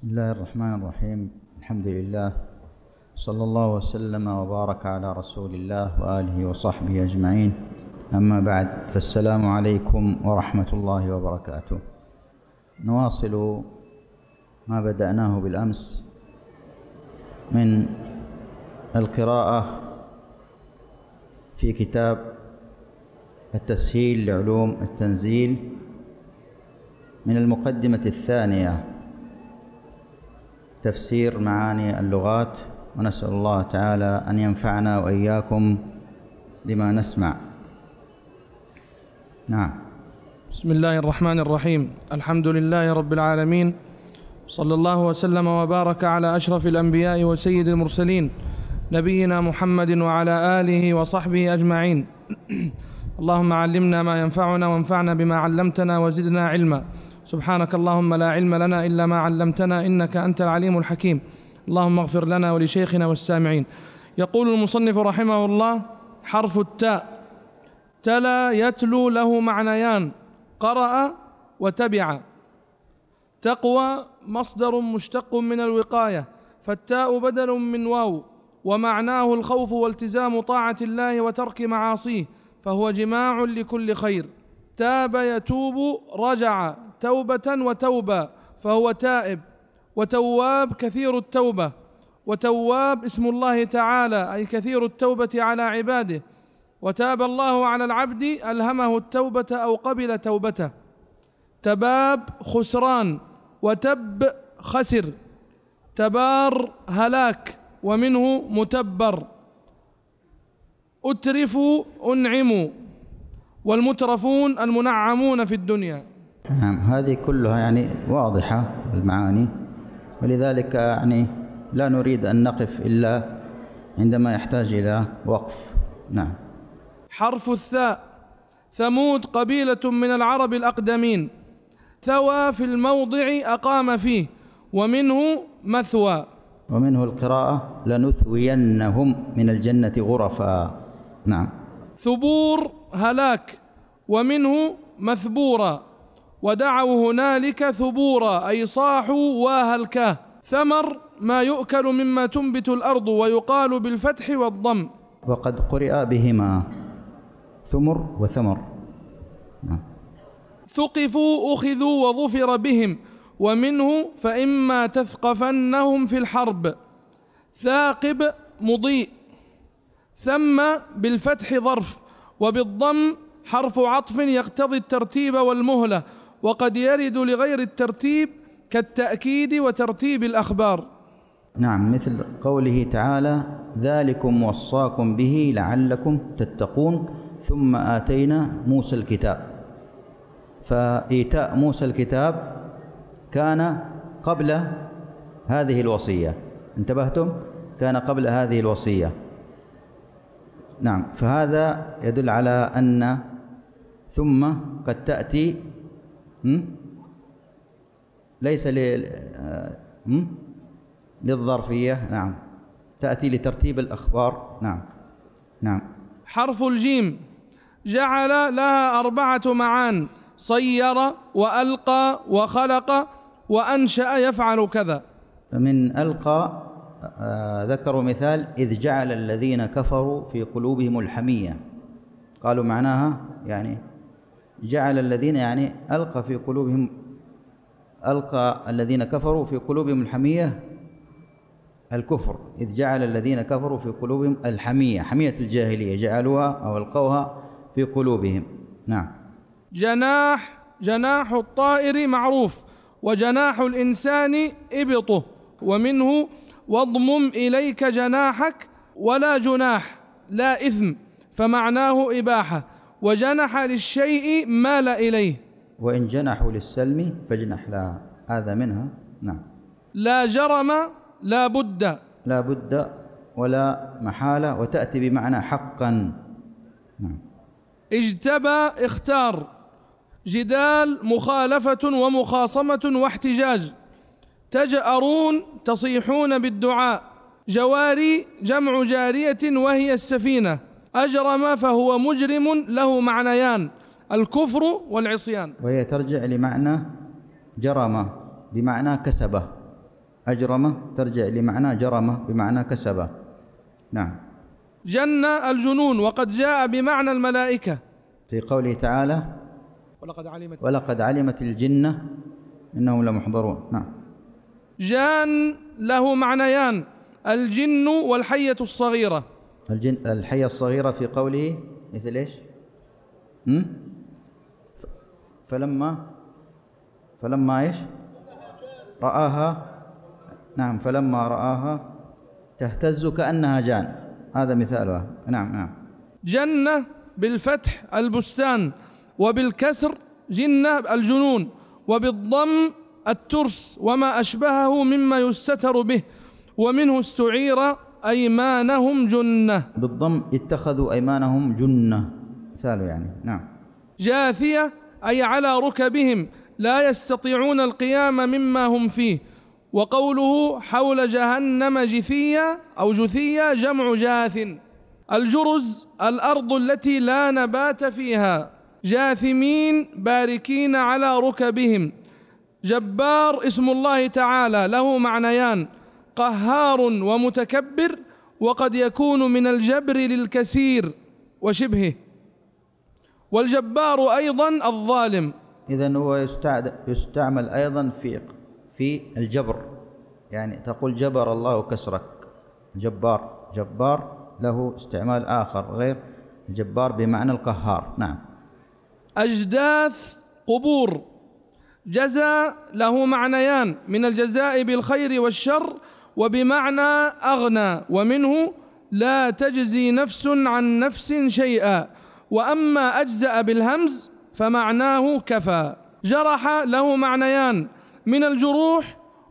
بسم الله الرحمن الرحيم الحمد لله صلى الله وسلم وبارك على رسول الله وآله وصحبه أجمعين أما بعد فالسلام عليكم ورحمة الله وبركاته نواصل ما بدأناه بالأمس من القراءة في كتاب التسهيل لعلوم التنزيل من المقدمة الثانية تفسير معاني اللغات ونسأل الله تعالى أن ينفعنا وإياكم بما نسمع نعم بسم الله الرحمن الرحيم الحمد لله رب العالمين صلى الله وسلم وبارك على أشرف الأنبياء وسيد المرسلين نبينا محمد وعلى آله وصحبه أجمعين اللهم علمنا ما ينفعنا وانفعنا بما علمتنا وزدنا علما سبحانك اللهم لا علم لنا الا ما علمتنا انك انت العليم الحكيم اللهم اغفر لنا ولشيخنا والسامعين يقول المصنف رحمه الله حرف التاء تلا يتلو له معنيان قرأ وتبع تقوى مصدر مشتق من الوقاية فالتاء بدل من واو ومعناه الخوف والتزام طاعة الله وترك معاصيه فهو جماع لكل خير تاب يتوب رجع توبة وتوبة فهو تائب وتواب كثير التوبة وتواب اسم الله تعالى أي كثير التوبة على عباده وتاب الله على العبد ألهمه التوبة أو قبل توبته تباب خسران وتب خسر تبار هلاك ومنه متبر أترفوا أنعموا والمترفون المنعمون في الدنيا نعم هذه كلها يعني واضحة المعاني ولذلك يعني لا نريد أن نقف إلا عندما يحتاج إلى وقف نعم حرف الثاء ثمود قبيلة من العرب الأقدمين ثوى في الموضع أقام فيه ومنه مثوى ومنه القراءة لنثوينهم من الجنة غرفا نعم ثبور هلاك ومنه مثبورا ودعوا هنالك ثبورا اي صاحوا واهلكاه ثمر ما يؤكل مما تنبت الارض ويقال بالفتح والضم وقد قرئ بهما ثمر وثمر ثقفوا اخذوا وظفر بهم ومنه فاما تثقفنهم في الحرب ثاقب مضيء ثم بالفتح ظرف وبالضم حرف عطف يقتضي الترتيب والمهله وقد يرد لغير الترتيب كالتاكيد وترتيب الاخبار نعم مثل قوله تعالى ذلكم وصاكم به لعلكم تتقون ثم اتينا موسى الكتاب فايتاء موسى الكتاب كان قبل هذه الوصيه انتبهتم كان قبل هذه الوصيه نعم فهذا يدل على أن ثم قد تأتي ليس للظرفية نعم تأتي لترتيب الأخبار نعم نعم حرف الجيم جعل لها أربعة معان صير وألقى وخلق وأنشأ يفعل كذا من ألقى آه، ذكروا مثال إذ جعل الذين كفروا في قلوبهم الحمية قالوا معناها يعني جعل الذين يعني ألقى في قلوبهم ألقى الذين كفروا في قلوبهم الحمية الكفر إذ جعل الذين كفروا في قلوبهم الحمية حمية الجاهلية جعلوها أو ألقوها في قلوبهم نعم جناح جناح الطائر معروف وجناح الإنسان إبطه ومنه واضمم اليك جناحك ولا جناح لا اثم فمعناه اباحه وجنح للشيء مال اليه وان جنحوا للسلم فاجنح لها هذا منها نعم لا جرم لا بد لا بد ولا محاله وتاتي بمعنى حقا نعم اجتبى اختار جدال مخالفه ومخاصمه واحتجاج تجأرون تصيحون بالدعاء جواري جمع جارية وهي السفينة أجرم فهو مجرم له معنيان الكفر والعصيان وهي ترجع لمعنى جرم بمعنى كسبه أجرم ترجع لمعنى جرم بمعنى كسبه نعم جنة الجنون وقد جاء بمعنى الملائكة في قوله تعالى ولقد علمت ولقد علمت الجنة إنهم لمحضرون نعم جان له معنيان الجن والحية الصغيرة الجن الحية الصغيرة في قوله مثل ايش؟ م? فلما فلما ايش؟ رآها نعم فلما رآها تهتز كأنها جان هذا مثالها نعم نعم جنة بالفتح البستان وبالكسر جنة الجنون وبالضم الترس وما أشبهه مما يستتر به ومنه استعير أيمانهم جنة بالضم اتخذوا أيمانهم جنة مثال يعني نعم جاثية أي على ركبهم لا يستطيعون القيام مما هم فيه وقوله حول جهنم جثية أو جثية جمع جاث الجرز الأرض التي لا نبات فيها جاثمين باركين على ركبهم جبار اسم الله تعالى له معنيان قهار ومتكبر وقد يكون من الجبر للكثير وشبهه والجبار ايضا الظالم اذا هو يستعمل ايضا في في الجبر يعني تقول جبر الله كسرك جبار جبار له استعمال اخر غير الجبار بمعنى القهار نعم اجداث قبور جزى له معنيان من الجزاء بالخير والشر وبمعنى اغنى ومنه لا تجزي نفس عن نفس شيئا واما اجزا بالهمز فمعناه كفى جرح له معنيان من الجروح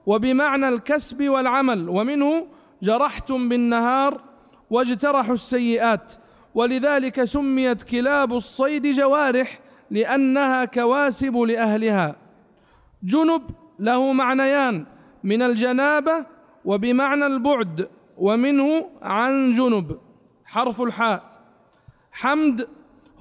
وبمعنى الكسب والعمل ومنه جرحتم بالنهار واجترحوا السيئات ولذلك سميت كلاب الصيد جوارح لانها كواسب لاهلها جنب له معنيان من الجنابة وبمعنى البعد ومنه عن جنب حرف الحاء حمد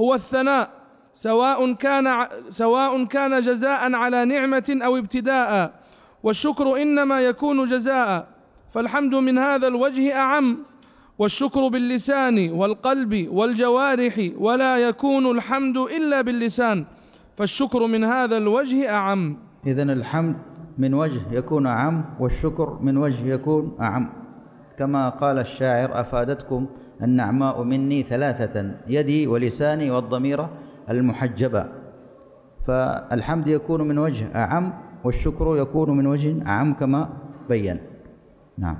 هو الثناء سواء كان سواء كان جزاء على نعمة أو ابتداء والشكر إنما يكون جزاء فالحمد من هذا الوجه أعم والشكر باللسان والقلب والجوارح ولا يكون الحمد إلا باللسان فالشكر من هذا الوجه أعم إذا الحمد من وجه يكون أعم والشكر من وجه يكون أعم كما قال الشاعر أفادتكم النعماء مني ثلاثة يدي ولساني والضميرة المحجبة فالحمد يكون من وجه أعم والشكر يكون من وجه أعم كما بين نعم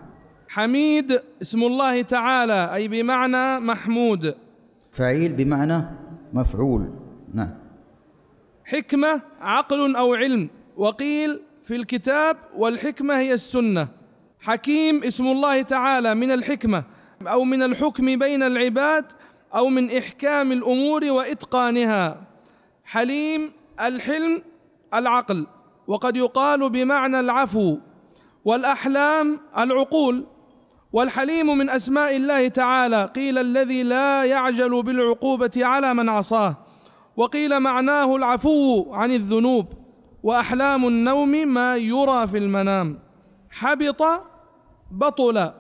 حميد اسم الله تعالى أي بمعنى محمود فعيل بمعنى مفعول نعم حكمة عقل أو علم وقيل في الكتاب والحكمة هي السنة حكيم اسم الله تعالى من الحكمة أو من الحكم بين العباد أو من إحكام الأمور وإتقانها حليم الحلم العقل وقد يقال بمعنى العفو والأحلام العقول والحليم من أسماء الله تعالى قيل الذي لا يعجل بالعقوبة على من عصاه وقيل معناه العفو عن الذنوب واحلام النوم ما يرى في المنام حبط بطل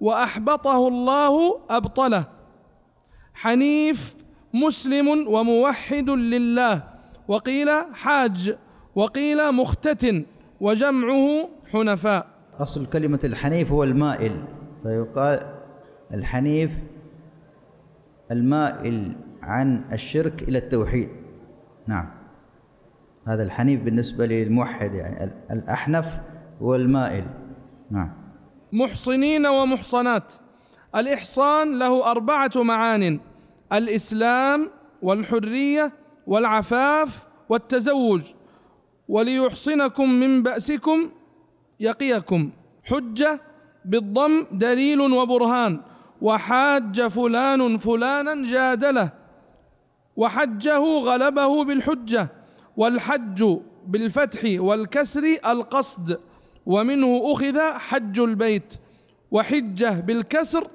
واحبطه الله ابطله حنيف مسلم وموحد لله وقيل حاج وقيل مختتن وجمعه حنفاء اصل كلمه الحنيف هو المائل فيقال الحنيف المائل عن الشرك الى التوحيد نعم هذا الحنيف بالنسبة للموحد يعني الأحنف والمائل نعم محصنين ومحصنات الإحصان له أربعة معان الإسلام والحرية والعفاف والتزوج وليحصنكم من بأسكم يقيكم حجة بالضم دليل وبرهان وحاج فلان فلانا جادله وحجه غلبه بالحجه والحج بالفتح والكسر القصد ومنه أخذ حج البيت وحجة بالكسر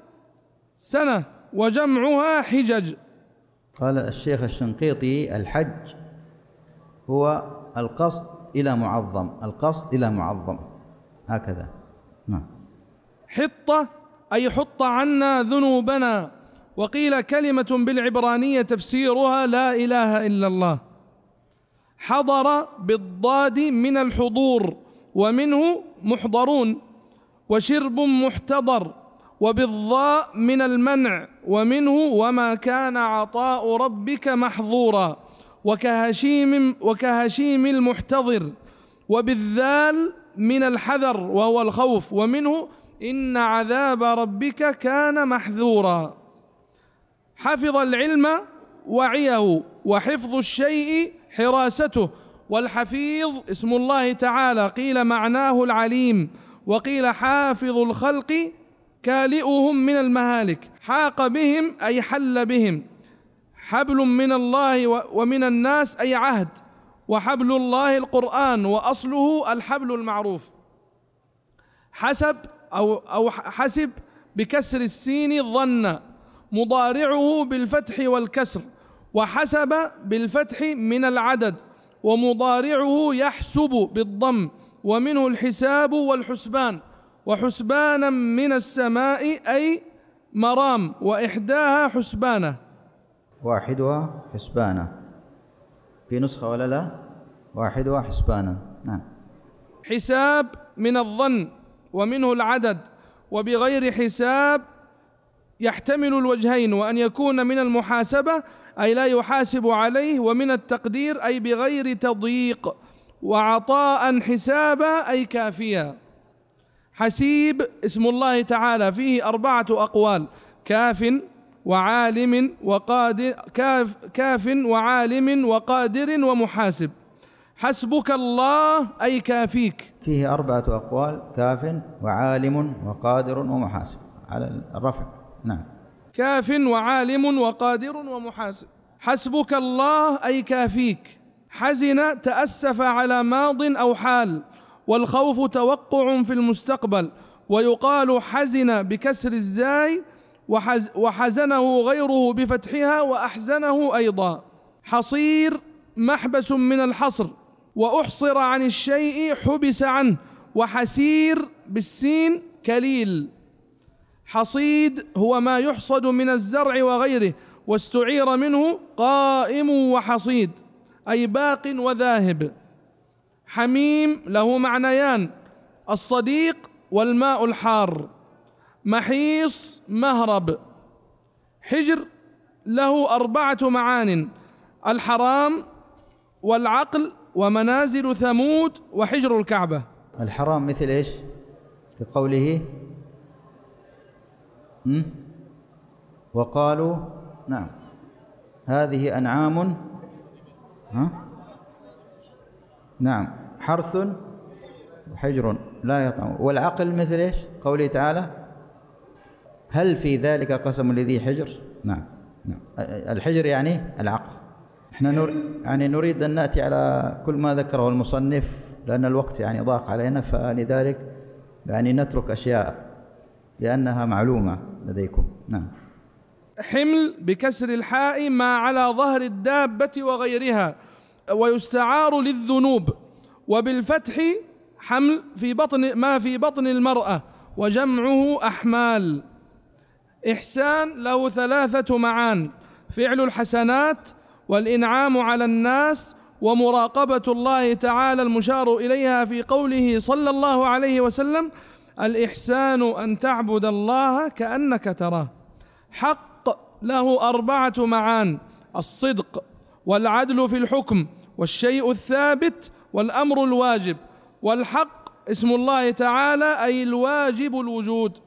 سنة وجمعها حجج قال الشيخ الشنقيطي الحج هو القصد إلى معظم القصد إلى معظم هكذا نعم حطة أي حط عنا ذنوبنا وقيل كلمة بالعبرانية تفسيرها لا إله إلا الله حضر بالضاد من الحضور ومنه محضرون وشرب محتضر وبالضاء من المنع ومنه وما كان عطاء ربك محظورا وكهشيم وكهشيم المحتضر وبالذال من الحذر وهو الخوف ومنه إن عذاب ربك كان محذورا حفظ العلم وعيه وحفظ الشيء حراسته والحفيظ اسم الله تعالى قيل معناه العليم وقيل حافظ الخلق كالئهم من المهالك حاق بهم اي حل بهم حبل من الله ومن الناس اي عهد وحبل الله القران واصله الحبل المعروف حسب او او حسب بكسر السين ظن مضارعه بالفتح والكسر وحسب بالفتح من العدد ومضارعه يحسب بالضم ومنه الحساب والحسبان وحسبانا من السماء أي مرام وإحداها حسبانة واحدها حسبانة في نسخة ولا لا واحدها حسبانة نعم حساب من الظن ومنه العدد وبغير حساب يحتمل الوجهين وأن يكون من المحاسبة أي لا يحاسب عليه ومن التقدير أي بغير تضييق وعطاء حسابا أي كافيا حسيب اسم الله تعالى فيه أربعة أقوال كاف وعالم وقادر كاف, كاف وعالم وقادر ومحاسب حسبك الله أي كافيك فيه أربعة أقوال كاف وعالم وقادر ومحاسب على الرفع نعم كاف وعالم وقادر ومحاسب حسبك الله أي كافيك حزن تأسف على ماض أو حال والخوف توقع في المستقبل ويقال حزن بكسر الزاي وحز وحزنه غيره بفتحها وأحزنه أيضا حصير محبس من الحصر وأحصر عن الشيء حبس عنه وحسير بالسين كليل حصيد هو ما يحصد من الزرع وغيره واستعير منه قائم وحصيد اي باق وذاهب حميم له معنيان الصديق والماء الحار محيص مهرب حجر له اربعه معان الحرام والعقل ومنازل ثمود وحجر الكعبه الحرام مثل ايش كقوله وقالوا نعم هذه أنعام ها نعم حرث وحجر لا يطعم والعقل مثل ايش قوله تعالى هل في ذلك قسم لذي حجر نعم نعم الحجر يعني العقل احنا نر... يعني نريد ان ناتي على كل ما ذكره المصنف لان الوقت يعني ضاق علينا فلذلك يعني نترك اشياء لأنها معلومة لديكم نعم حمل بكسر الحاء ما على ظهر الدابة وغيرها ويستعار للذنوب وبالفتح حمل في بطن ما في بطن المرأة وجمعه أحمال إحسان له ثلاثة معان فعل الحسنات والإنعام على الناس ومراقبة الله تعالى المشار إليها في قوله صلى الله عليه وسلم الإحسان أن تعبد الله كأنك تراه حق له أربعة معان الصدق والعدل في الحكم والشيء الثابت والأمر الواجب والحق اسم الله تعالى أي الواجب الوجود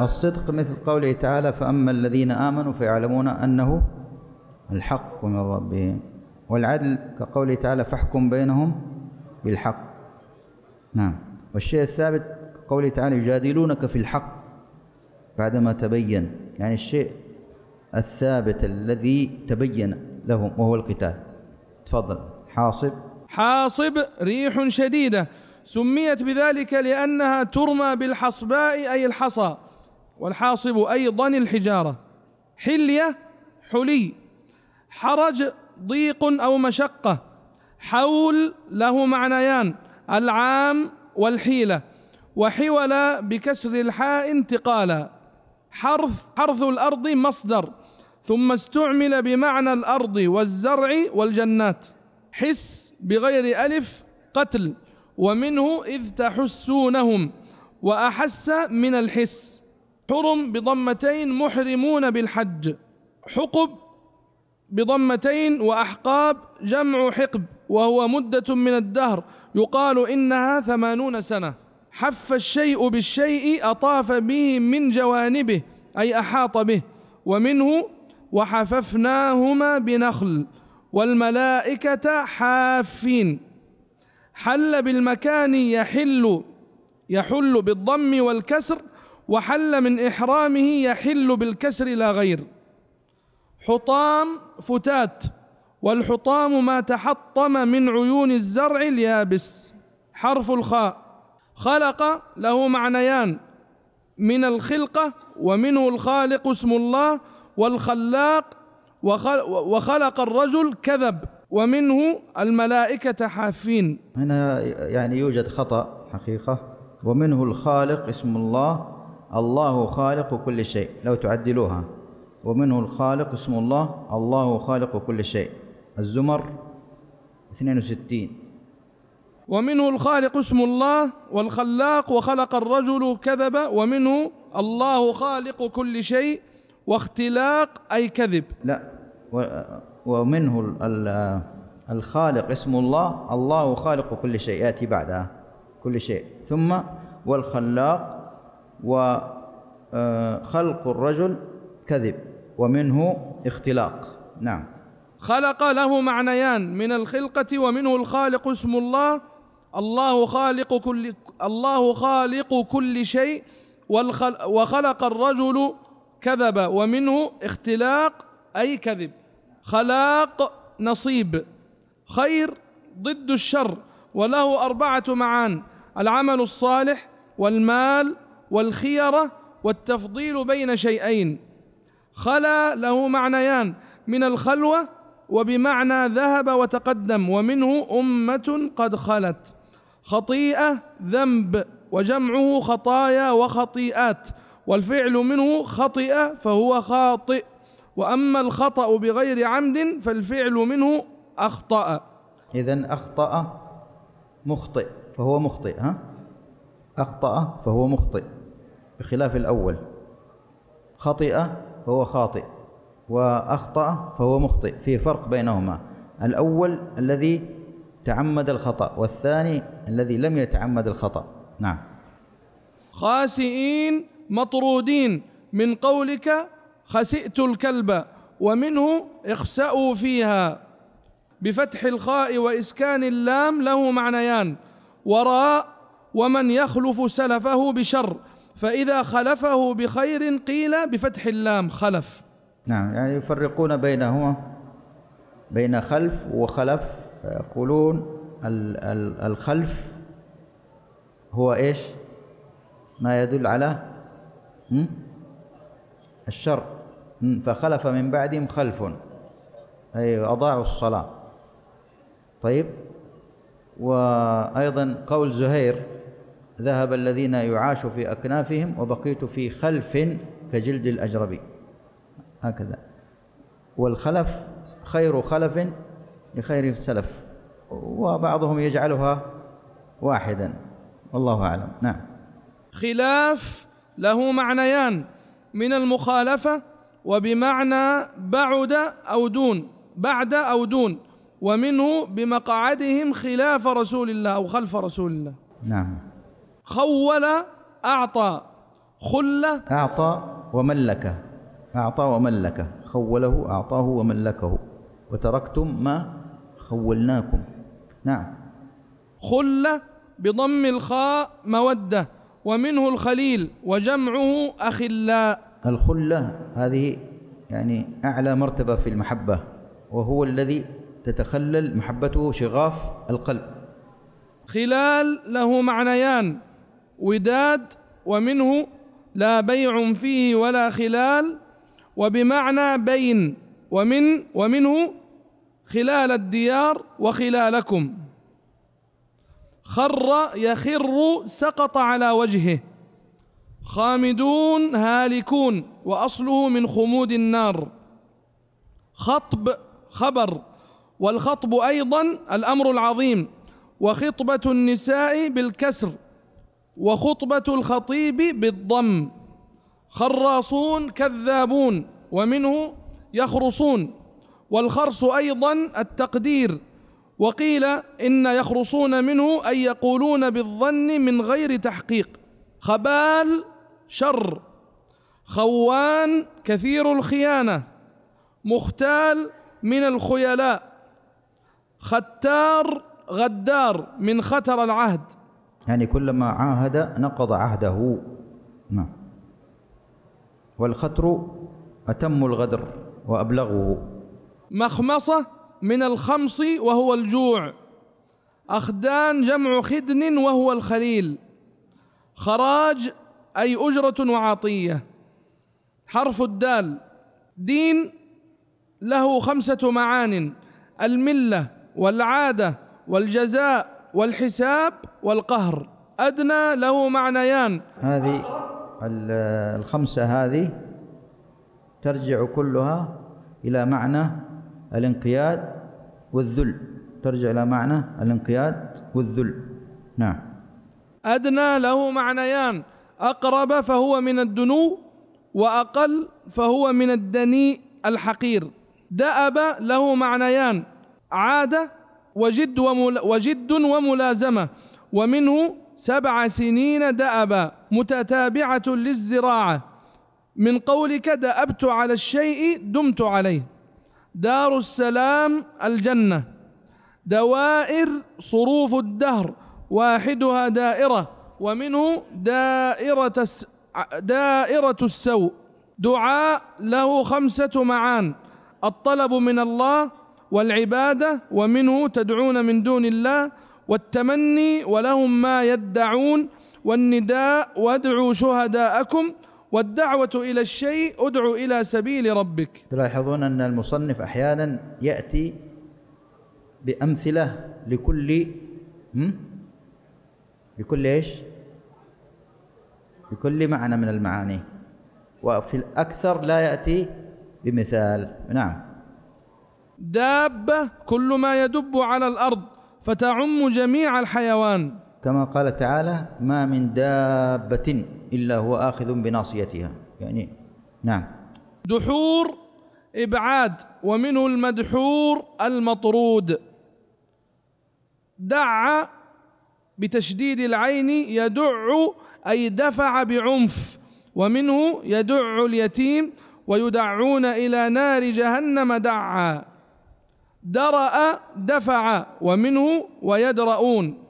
الصدق مثل قوله تعالى فأما الذين آمنوا فيعلمون أنه الحق من ربهم والعدل كقوله تعالى فاحكم بينهم بالحق نعم والشيء الثابت قوله تعالى يجادلونك في الحق بعدما تبين يعني الشيء الثابت الذي تبين لهم وهو القتال تفضل حاصب حاصب ريح شديدة سميت بذلك لأنها ترمى بالحصباء أي الحصى والحاصب أيضا الحجارة حلية حلي حرج ضيق أو مشقة حول له معنيان العام والحيلة وحول بكسر الحاء انتقالا حرث حرث الأرض مصدر ثم استعمل بمعنى الأرض والزرع والجنات حس بغير ألف قتل ومنه إذ تحسونهم وأحس من الحس حرم بضمتين محرمون بالحج حقب بضمتين وأحقاب جمع حقب وهو مدة من الدهر يقال إنها ثمانون سنة حف الشيء بالشيء أطاف به من جوانبه أي أحاط به ومنه وحففناهما بنخل والملائكة حافين حل بالمكان يحل يحل بالضم والكسر وحل من إحرامه يحل بالكسر لا غير حطام فتات والحطام ما تحطم من عيون الزرع اليابس حرف الخاء خلق له معنيان من الخلقة ومنه الخالق اسم الله والخلاق وخلق الرجل كذب ومنه الملائكة حافين هنا يعني يوجد خطأ حقيقة ومنه الخالق اسم الله الله خالق كل شيء لو تعدلوها ومنه الخالق اسم الله الله خالق كل شيء الزمر 62 ومنه الخالق اسم الله والخلاق وخلق الرجل كذب ومنه الله خالق كل شيء واختلاق أي كذب لا ومنه الخالق اسم الله الله خالق كل شيء يأتي بعدها كل شيء ثم والخلاق وخلق آه، الرجل كذب ومنه اختلاق نعم خلق له معنيان من الخلقة ومنه الخالق اسم الله الله خالق كل الله خالق كل شيء وخلق الرجل كذب ومنه اختلاق أي كذب خلاق نصيب خير ضد الشر وله أربعة معان العمل الصالح والمال والخيرة والتفضيل بين شيئين خلا له معنيان من الخلوة وبمعنى ذهب وتقدم ومنه أمة قد خلت خطيئة ذنب وجمعه خطايا وخطيئات والفعل منه خطئ فهو خاطئ وأما الخطأ بغير عمد فالفعل منه أخطأ إذا أخطأ مخطئ فهو مخطئ ها أخطأ فهو مخطئ بخلاف الأول خطئ فهو خاطئ وأخطأ فهو مخطئ في فرق بينهما الأول الذي تعمد الخطأ والثاني الذي لم يتعمد الخطأ نعم خاسئين مطرودين من قولك خسئت الكلب ومنه اخسأوا فيها بفتح الخاء وإسكان اللام له معنيان وراء ومن يخلف سلفه بشر فإذا خلفه بخير قيل بفتح اللام خلف نعم يعني يفرقون بينهما بين خلف وخلف فيقولون الخلف هو ايش ما يدل على الشر فخلف من بعدهم خلف اي اضاعوا الصلاه طيب وايضا قول زهير ذهب الذين يعاش في اكنافهم وبقيت في خلف كجلد الاجربي هكذا والخلف خير خلف لخير السلف وبعضهم يجعلها واحدا والله أعلم نعم خلاف له معنيان من المخالفة وبمعنى بعد أو دون بعد أو دون ومنه بمقعدهم خلاف رسول الله أو خلف رسول الله نعم خول أعطى خلة أعطى وملكه أعطى وملكه خوله أعطاه وملكه وتركتم ما خولناكم نعم خلة بضم الخاء مودة ومنه الخليل وجمعه أخلاء الخلة هذه يعني أعلى مرتبة في المحبة وهو الذي تتخلل محبته شغاف القلب خلال له معنيان وداد ومنه لا بيع فيه ولا خلال وبمعنى بين ومن ومنه خلال الديار وخلالكم خر يخر سقط على وجهه خامدون هالكون واصله من خمود النار خطب خبر والخطب ايضا الامر العظيم وخطبه النساء بالكسر وخطبه الخطيب بالضم خراصون كذابون ومنه يخرصون والخرص أيضا التقدير وقيل إن يخرصون منه أي يقولون بالظن من غير تحقيق خبال شر خوان كثير الخيانة مختال من الخيلاء ختار غدار من ختر العهد يعني كلما عاهد نقض عهده نعم والختر أتم الغدر وأبلغه مخمصة من الخمص وهو الجوع أخدان جمع خدن وهو الخليل خراج أي أجرة وعطية حرف الدال دين له خمسة معان الملة والعادة والجزاء والحساب والقهر أدنى له معنيان هذه الخمسة هذه ترجع كلها إلى معنى الانقياد والذل ترجع إلى معنى الانقياد والذل نعم أدنى له معنيان أقرب فهو من الدنو وأقل فهو من الدنيء الحقير دأب له معنيان عادة وجد, ومل وجد وملازمة ومنه سبع سنين دأبا متتابعة للزراعة من قولك دأبت على الشيء دمت عليه دار السلام الجنة دوائر صروف الدهر واحدها دائرة ومنه دائرة دائرة السوء دعاء له خمسة معان الطلب من الله والعبادة ومنه تدعون من دون الله والتمني ولهم ما يدعون والنداء وادعوا شهداءكم والدعوة إلى الشيء ادعو إلى سبيل ربك تلاحظون أن المصنف أحيانا يأتي بأمثلة لكل هم؟ لكل إيش لكل معنى من المعاني وفي الأكثر لا يأتي بمثال نعم دابة كل ما يدب على الأرض فتعم جميع الحيوان كما قال تعالى ما من دابة إلا هو آخذ بناصيتها يعني نعم دحور إبعاد ومنه المدحور المطرود دع بتشديد العين يدع أي دفع بعنف ومنه يدع اليتيم ويدعون إلى نار جهنم دعا درأ دفع ومنه ويدرؤون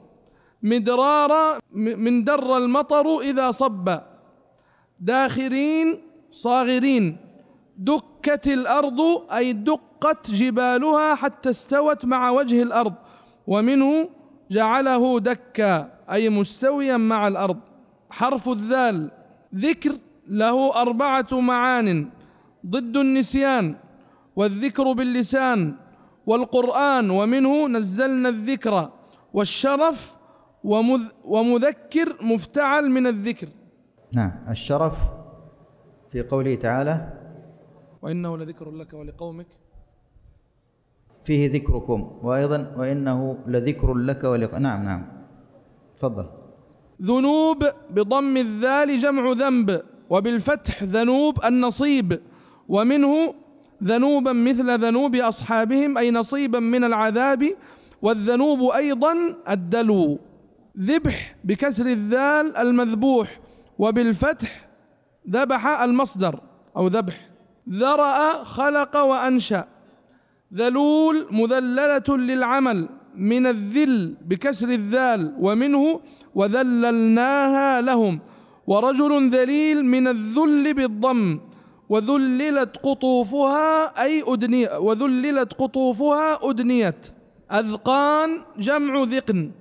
مدرارا من در المطر إذا صب داخرين صاغرين دكت الأرض أي دقت جبالها حتى استوت مع وجه الأرض ومنه جعله دكا أي مستويا مع الأرض حرف الذال ذكر له أربعة معان ضد النسيان والذكر باللسان والقرآن ومنه نزلنا الذكر والشرف ومذ ومذكر مفتعل من الذكر نعم الشرف في قوله تعالى وإنه لذكر لك ولقومك فيه ذكركم وأيضا وإنه لذكر لك ولق نعم نعم تفضل ذنوب بضم الذال جمع ذنب وبالفتح ذنوب النصيب ومنه ذنوبا مثل ذنوب أصحابهم أي نصيبا من العذاب والذنوب أيضا الدلو ذبح بكسر الذال المذبوح وبالفتح ذبح المصدر أو ذبح ذرأ خلق وأنشأ ذلول مذللة للعمل من الذل بكسر الذال ومنه وذللناها لهم ورجل ذليل من الذل بالضم وذللت قطوفها أي أدني وذللت قطوفها أدنيت أذقان جمع ذقن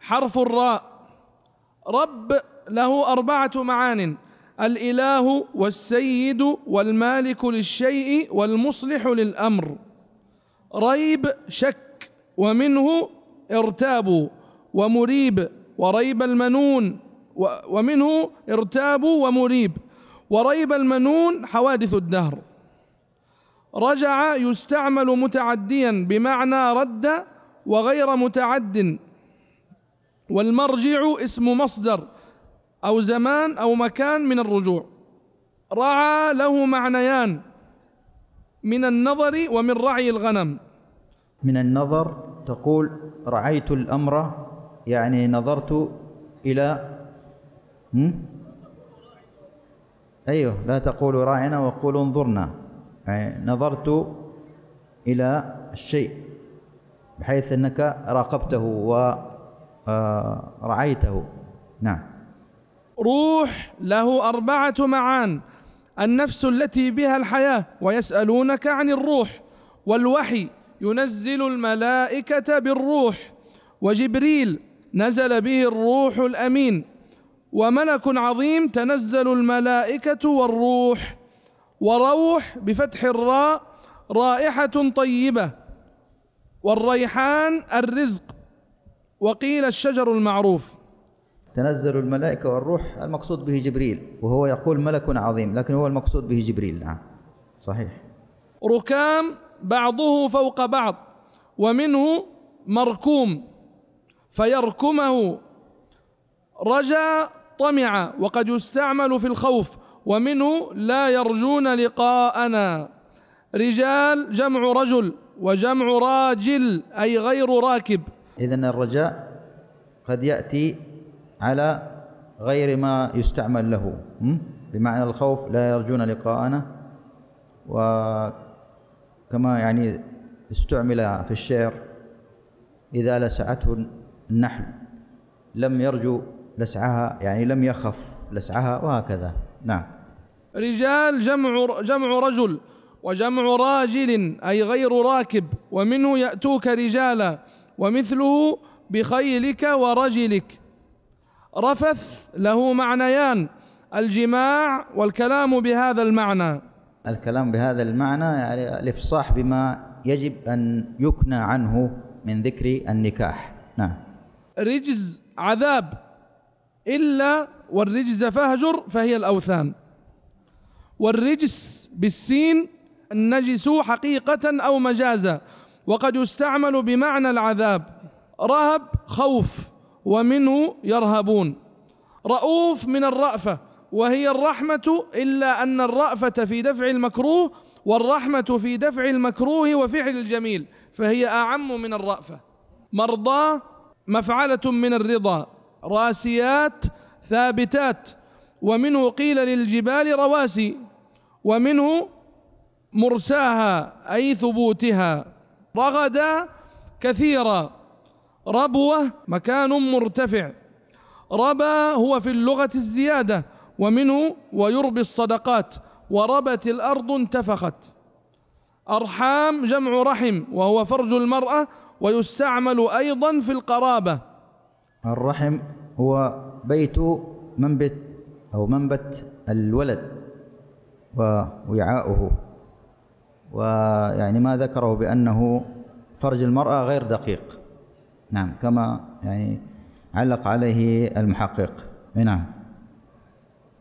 حرف الراء رب له أربعة معان الإله والسيد والمالك للشيء والمصلح للأمر ريب شك ومنه ارتاب ومريب وريب المنون ومنه ارتاب ومريب وريب المنون حوادث الدهر رجع يستعمل متعديا بمعنى رد وغير متعد والمرجع اسم مصدر أو زمان أو مكان من الرجوع رعى له معنيان من النظر ومن رعي الغنم من النظر تقول رعيت الأمر يعني نظرت إلى م? أيوه لا تقول راعنا وقول انظرنا يعني نظرت إلى الشيء بحيث أنك راقبته و رأيته نعم روح له أربعة معان النفس التي بها الحياة ويسألونك عن الروح والوحي ينزل الملائكة بالروح وجبريل نزل به الروح الأمين وملك عظيم تنزل الملائكة والروح وروح بفتح الراء رائحة طيبة والريحان الرزق وقيل الشجر المعروف تنزل الملائكة والروح المقصود به جبريل وهو يقول ملك عظيم لكن هو المقصود به جبريل نعم صحيح ركام بعضه فوق بعض ومنه مركوم فيركمه رجا طمع وقد يستعمل في الخوف ومنه لا يرجون لقاءنا رجال جمع رجل وجمع راجل أي غير راكب إذن الرجاء قد يأتي على غير ما يستعمل له بمعنى الخوف لا يرجون لقاءنا وكما يعني استعمل في الشعر إذا لسعته النحل لم يرجو لسعها يعني لم يخف لسعها وهكذا نعم رجال جمع جمع رجل وجمع راجل أي غير راكب ومنه يأتوك رجالا ومثله بخيلك ورجلك رفث له معنيان الجماع والكلام بهذا المعنى الكلام بهذا المعنى يعني الافصاح بما يجب ان يكنى عنه من ذكر النكاح نعم رجز عذاب الا والرجز فاهجر فهي الاوثان والرجس بالسين النجس حقيقه او مجازا وقد يستعمل بمعنى العذاب رهب خوف ومنه يرهبون رؤوف من الرأفة وهي الرحمة إلا أن الرأفة في دفع المكروه والرحمة في دفع المكروه وفعل الجميل فهي أعم من الرأفة مرضى مفعلة من الرضا راسيات ثابتات ومنه قيل للجبال رواسي ومنه مرساها أي ثبوتها رغدا كثيرا ربوة مكان مرتفع ربا هو في اللغة الزيادة ومنه ويربي الصدقات وربت الأرض انتفخت أرحام جمع رحم وهو فرج المرأة ويستعمل أيضا في القرابة الرحم هو بيت منبت أو منبت الولد ووعاؤه ويعني ما ذكره بأنه فرج المرأة غير دقيق نعم كما يعني علق عليه المحقق نعم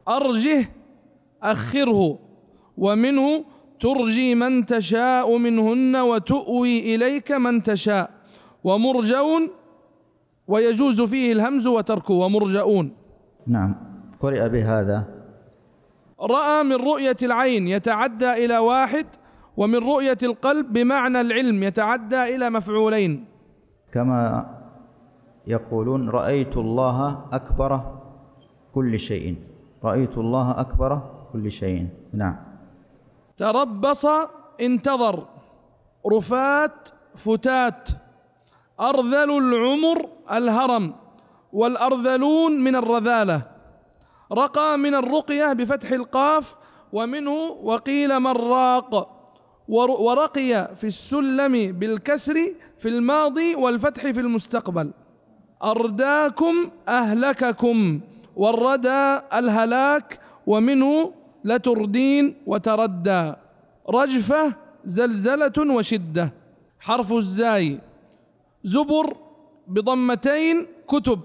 أرجه أخره ومنه ترجي من تشاء منهن وتؤوي إليك من تشاء ومرجون ويجوز فيه الهمز وتركه ومرجؤون نعم قرئ بهذا رأى من رؤية العين يتعدى إلى واحد ومن رؤية القلب بمعنى العلم يتعدى إلى مفعولين كما يقولون رأيت الله أكبر كل شيء رأيت الله أكبر كل شيء نعم تربص انتظر رفات فتات أرذل العمر الهرم والأرذلون من الرذالة رقى من الرقية بفتح القاف ومنه وقيل مراق ورقي في السلم بالكسر في الماضي والفتح في المستقبل أرداكم أهلككم والردى الهلاك ومنه لتردين وتردى رجفة زلزلة وشدة حرف الزاي زبر بضمتين كتب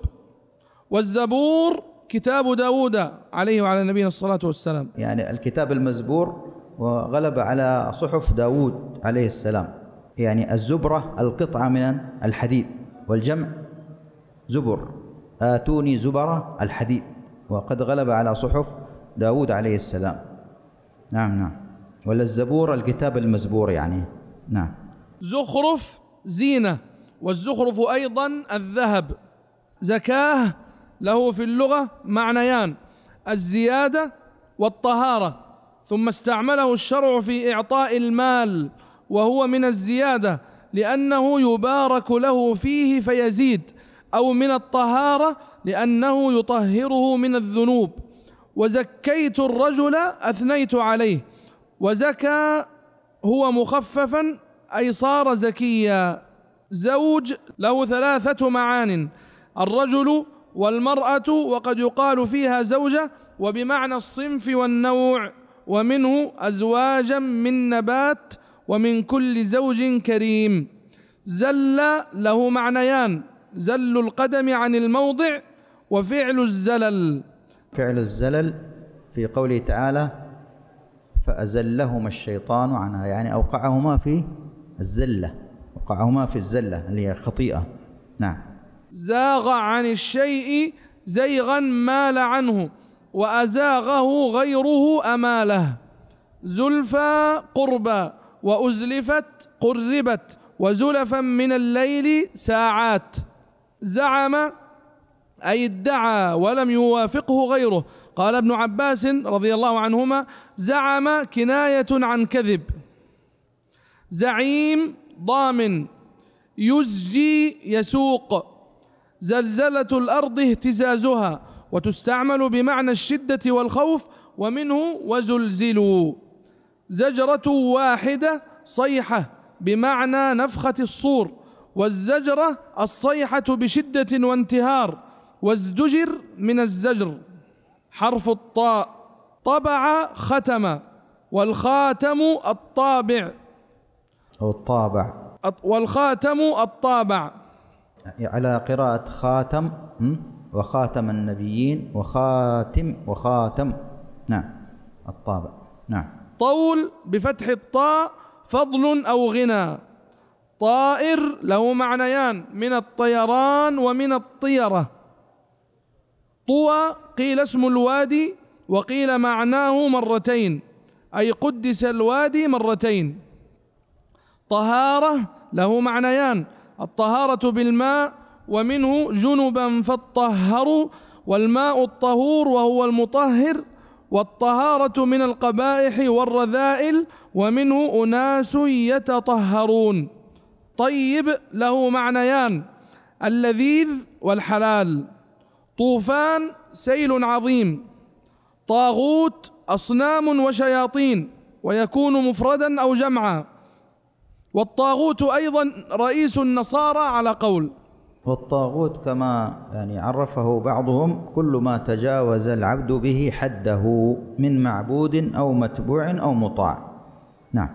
والزبور كتاب داود عليه وعلى نبينا الصلاة والسلام يعني الكتاب المزبور وغلب على صحف داود عليه السلام يعني الزبرة القطعة من الحديد والجمع زبر آتوني زبرة الحديد وقد غلب على صحف داود عليه السلام نعم نعم ولا الزبور الكتاب المزبور يعني نعم زخرف زينة والزخرف أيضا الذهب زكاه له في اللغة معنيان الزيادة والطهارة ثم استعمله الشرع في إعطاء المال وهو من الزيادة لأنه يبارك له فيه فيزيد أو من الطهارة لأنه يطهره من الذنوب وزكيت الرجل أثنيت عليه وزكى هو مخففا أي صار زكيا زوج له ثلاثة معان الرجل والمرأة وقد يقال فيها زوجة وبمعنى الصنف والنوع ومنه أزواجا من نبات ومن كل زوج كريم زل له معنيان زل القدم عن الموضع وفعل الزلل فعل الزلل في قوله تعالى فأزلهما الشيطان عنها يعني أوقعهما في الزلة وقعهما في الزلة اللي هي خطيئه نعم زاغ عن الشيء زيغا مال عنه وأزاغه غيره أماله زلفى قربا وأزلفت قربت وزلفا من الليل ساعات زعم أي ادعى ولم يوافقه غيره قال ابن عباس رضي الله عنهما زعم كناية عن كذب زعيم ضامن يزجي يسوق زلزلة الأرض اهتزازها وتستعمل بمعنى الشدة والخوف ومنه وزلزلوا زجرة واحدة صيحة بمعنى نفخة الصور والزجرة الصيحة بشدة وانتهار وازدجر من الزجر حرف الطاء طبع ختم والخاتم الطابع أو الطابع والخاتم الطابع يعني على قراءة خاتم م? وخاتم النبيين وخاتم وخاتم نعم الطابع نعم طول بفتح الطاء فضل أو غنى طائر له معنيان من الطيران ومن الطيرة طوى قيل اسم الوادي وقيل معناه مرتين أي قدس الوادي مرتين طهارة له معنيان الطهارة بالماء ومنه جنبا فطهروا والماء الطهور وهو المطهر والطهارة من القبائح والرذائل ومنه أناس يتطهرون طيب له معنيان اللذيذ والحلال طوفان سيل عظيم طاغوت أصنام وشياطين ويكون مفردا أو جمعا والطاغوت أيضا رئيس النصارى على قول والطاغوت كما يعني عرفه بعضهم كل ما تجاوز العبد به حده من معبود او متبوع او مطاع. نعم.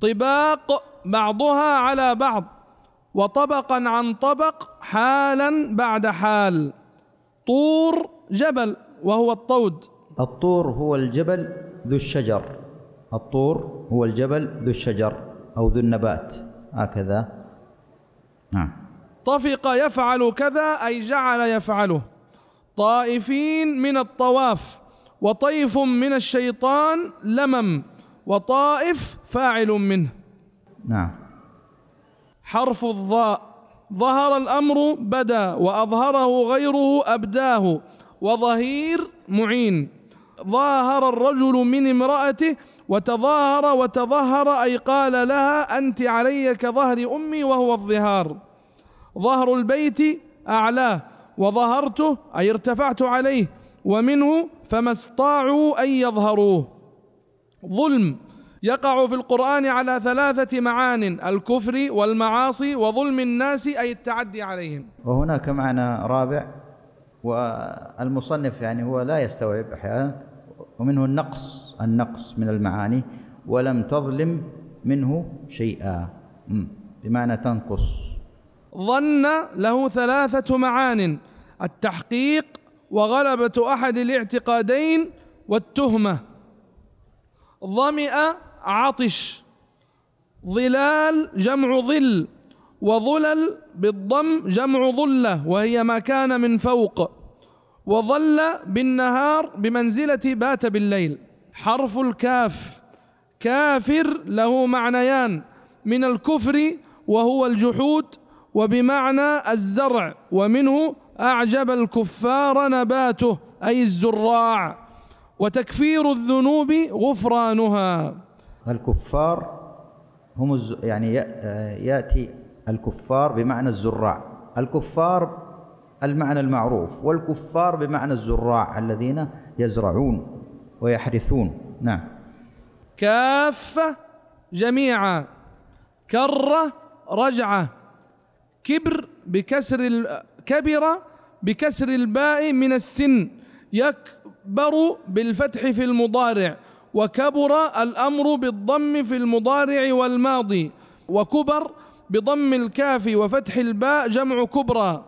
طباق بعضها على بعض وطبقا عن طبق حالا بعد حال. طور جبل وهو الطود. الطور هو الجبل ذو الشجر. الطور هو الجبل ذو الشجر او ذو النبات هكذا. نعم. طفق يفعل كذا أي جعل يفعله طائفين من الطواف وطيف من الشيطان لمم وطائف فاعل منه نعم حرف الظاء ظهر الأمر بدا وأظهره غيره أبداه وظهير معين ظاهر الرجل من امرأته وتظاهر وتظهر أي قال لها أنت علي كظهر أمي وهو الظهار ظهر البيت أعلاه وظهرته أي ارتفعت عليه ومنه فما استطاعوا أن يظهروه ظلم يقع في القرآن على ثلاثة معان الكفر والمعاصي وظلم الناس أي التعدي عليهم وهناك معنى رابع والمصنف يعني هو لا يستوعب أحيانا ومنه النقص النقص من المعاني ولم تظلم منه شيئا بمعنى تنقص ظن له ثلاثة معان التحقيق وغلبة أحد الاعتقادين والتهمة ظمئ عطش ظلال جمع ظل وظلل بالضم جمع ظلة وهي ما كان من فوق وظل بالنهار بمنزلة بات بالليل حرف الكاف كافر له معنيان من الكفر وهو الجحود وبمعنى الزرع ومنه أعجب الكفار نباته أي الزراع وتكفير الذنوب غفرانها الكفار هم الز... يعني يأتي الكفار بمعنى الزراع الكفار المعنى المعروف والكفار بمعنى الزراع الذين يزرعون ويحرثون نعم كافة جميعا كرة رجعة كبر بكسر كبر بكسر الباء من السن يكبر بالفتح في المضارع وكبر الامر بالضم في المضارع والماضي وكبر بضم الكاف وفتح الباء جمع كبرى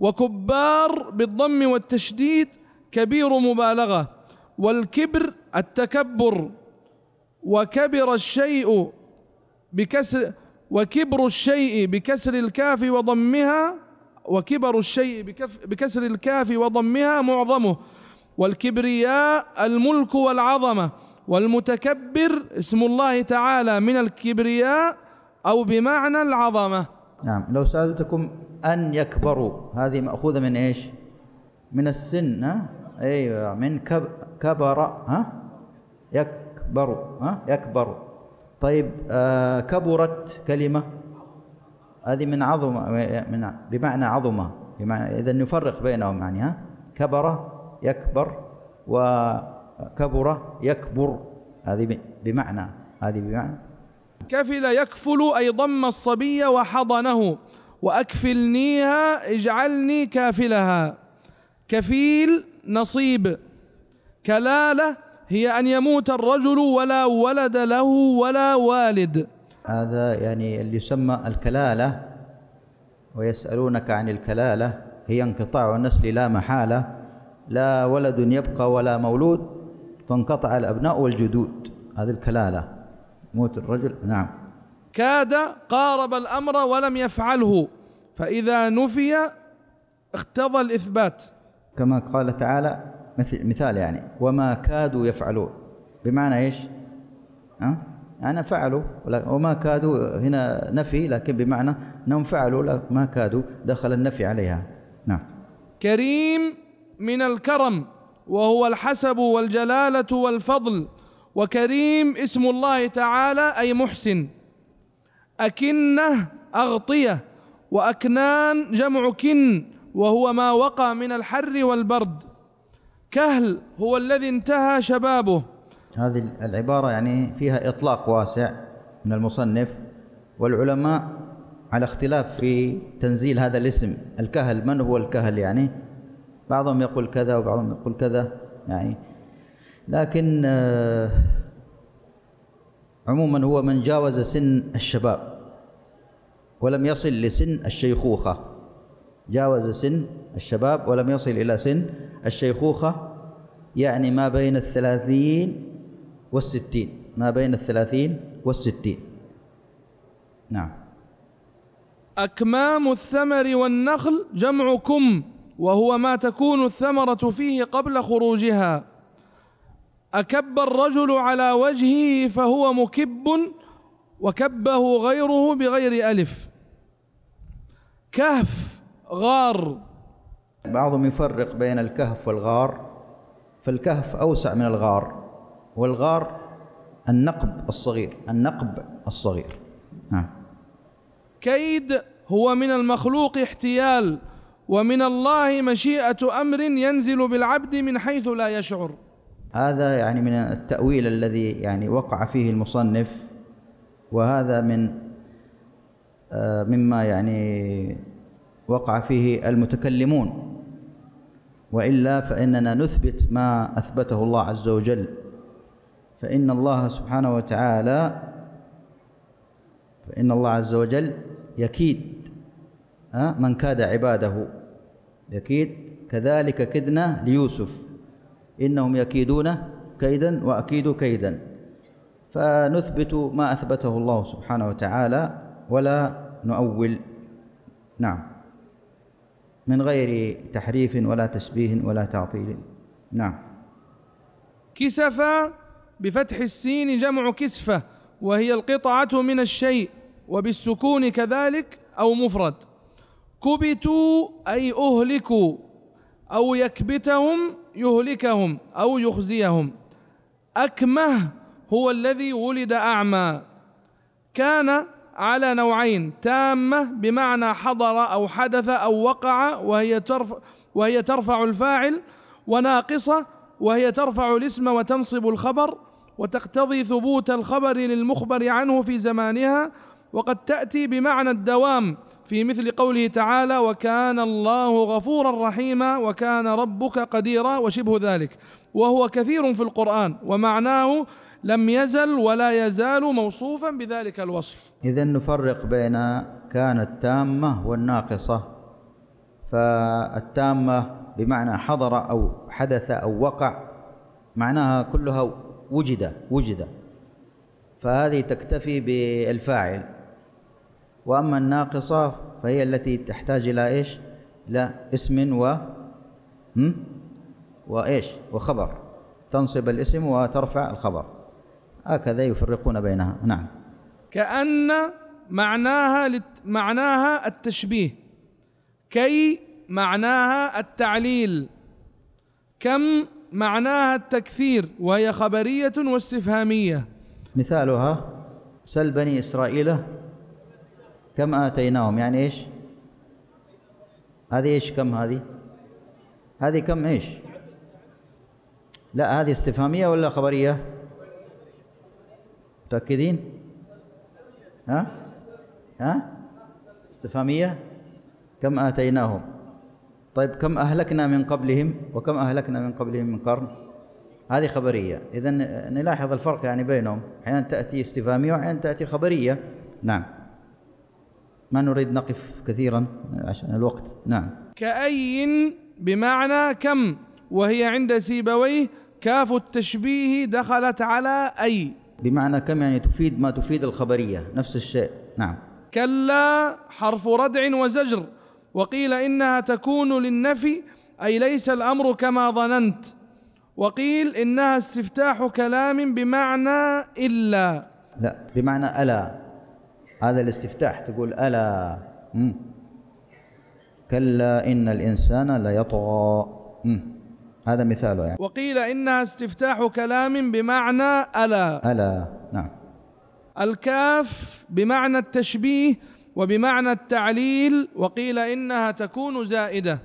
وكبار بالضم والتشديد كبير مبالغه والكبر التكبر وكبر الشيء بكسر وكبر الشيء بكسر الكاف وضمها وكبر الشيء بكسر الكاف وضمها معظمه والكبرياء الملك والعظمه والمتكبر اسم الله تعالى من الكبرياء او بمعنى العظمه نعم لو سالتكم ان يكبروا هذه ماخوذه من ايش من السن ها ايوه من كبر ها يكبر ها يكبر طيب آه كبرت كلمة هذه من عظمة من بمعنى عظمة بمعنى إذا نفرق بينهم يعني ها كبر يكبر وكبر يكبر هذه بمعنى هذه بمعنى كفل يكفل أي ضم الصبي وحضنه وأكفلنيها اجعلني كافلها كفيل نصيب كلالة هي أن يموت الرجل ولا ولد له ولا والد هذا يعني اللي يسمى الكلالة ويسألونك عن الكلالة هي انقطاع النسل لا محالة لا ولد يبقى ولا مولود فانقطع الأبناء والجدود هذه الكلالة موت الرجل نعم كاد قارب الأمر ولم يفعله فإذا نفي اقتضى الإثبات كما قال تعالى مثل مثال يعني وما كادوا يفعلون بمعنى ايش؟ ها؟ يعني فعلوا وما كادوا هنا نفي لكن بمعنى انهم فعلوا ما كادوا دخل النفي عليها نعم كريم من الكرم وهو الحسب والجلاله والفضل وكريم اسم الله تعالى اي محسن اكنه اغطيه واكنان جمع كن وهو ما وقى من الحر والبرد كهل هو الذي انتهى شبابه هذه العبارة يعني فيها إطلاق واسع من المصنف والعلماء على اختلاف في تنزيل هذا الاسم الكهل من هو الكهل يعني بعضهم يقول كذا وبعضهم يقول كذا يعني لكن آه، عموما هو من جاوز سن الشباب ولم يصل لسن الشيخوخة جاوز سن الشباب ولم يصل إلى سن الشيخوخة يعني ما بين الثلاثين والستين ما بين الثلاثين والستين نعم أكمام الثمر والنخل جمع كم وهو ما تكون الثمرة فيه قبل خروجها أكب الرجل على وجهه فهو مكب وكبه غيره بغير ألف كهف غار بعضهم يفرق بين الكهف والغار فالكهف أوسع من الغار والغار النقب الصغير النقب الصغير نعم كيد هو من المخلوق احتيال ومن الله مشيئة أمر ينزل بالعبد من حيث لا يشعر هذا يعني من التأويل الذي يعني وقع فيه المصنف وهذا من آه، مما يعني وقع فيه المتكلمون وإلا فإننا نثبت ما أثبته الله عز وجل فإن الله سبحانه وتعالى فإن الله عز وجل يكيد من كاد عباده يكيد كذلك كدنا ليوسف إنهم يكيدون كيدا وأكيد كيدا فنثبت ما أثبته الله سبحانه وتعالى ولا نؤول نعم من غير تحريف ولا تشبيه ولا تعطيل نعم كسفا بفتح السين جمع كسفة وهي القطعة من الشيء وبالسكون كذلك أو مفرد كبتوا أي أهلكوا أو يكبتهم يهلكهم أو يخزيهم أكمه هو الذي ولد أعمى كان على نوعين تامة بمعنى حضر أو حدث أو وقع وهي ترفع وهي ترفع الفاعل وناقصة وهي ترفع الاسم وتنصب الخبر وتقتضي ثبوت الخبر للمخبر عنه في زمانها وقد تأتي بمعنى الدوام في مثل قوله تعالى وكان الله غفورا رحيما وكان ربك قديرا وشبه ذلك وهو كثير في القرآن ومعناه لم يزل ولا يزال موصوفا بذلك الوصف إذا نفرق بين كانت تامة والناقصة فالتامة بمعنى حضر أو حدث أو وقع معناها كلها وجد وجد فهذه تكتفي بالفاعل وأما الناقصة فهي التي تحتاج إلى إيش إلى اسم و وإيش وخبر تنصب الاسم وترفع الخبر هكذا يفرقون بينها نعم كأن معناها لت معناها التشبيه كي معناها التعليل كم معناها التكثير وهي خبرية واستفهامية مثالها سل بني إسرائيل كم آتيناهم يعني إيش هذه إيش كم هذه هذه كم إيش لا هذه استفهامية ولا خبرية متأكدين ها ها استفهامية كم آتيناهم طيب كم أهلكنا من قبلهم وكم أهلكنا من قبلهم من قرن هذه خبرية إذا نلاحظ الفرق يعني بينهم أحيانا تأتي استفهامية وأحيانا تأتي خبرية نعم ما نريد نقف كثيرا عشان الوقت نعم كأي بمعنى كم وهي عند سيبويه كاف التشبيه دخلت على أي بمعنى كم يعني تفيد ما تفيد الخبرية نفس الشيء نعم كلا حرف ردع وزجر وقيل إنها تكون للنفي أي ليس الأمر كما ظننت وقيل إنها استفتاح كلام بمعنى إلا لا بمعنى ألا هذا الاستفتاح تقول ألا مم. كلا إن الإنسان ليطغى مم. هذا مثاله يعني وقيل إنها استفتاح كلام بمعنى ألا ألا نعم الكاف بمعنى التشبيه وبمعنى التعليل وقيل إنها تكون زائدة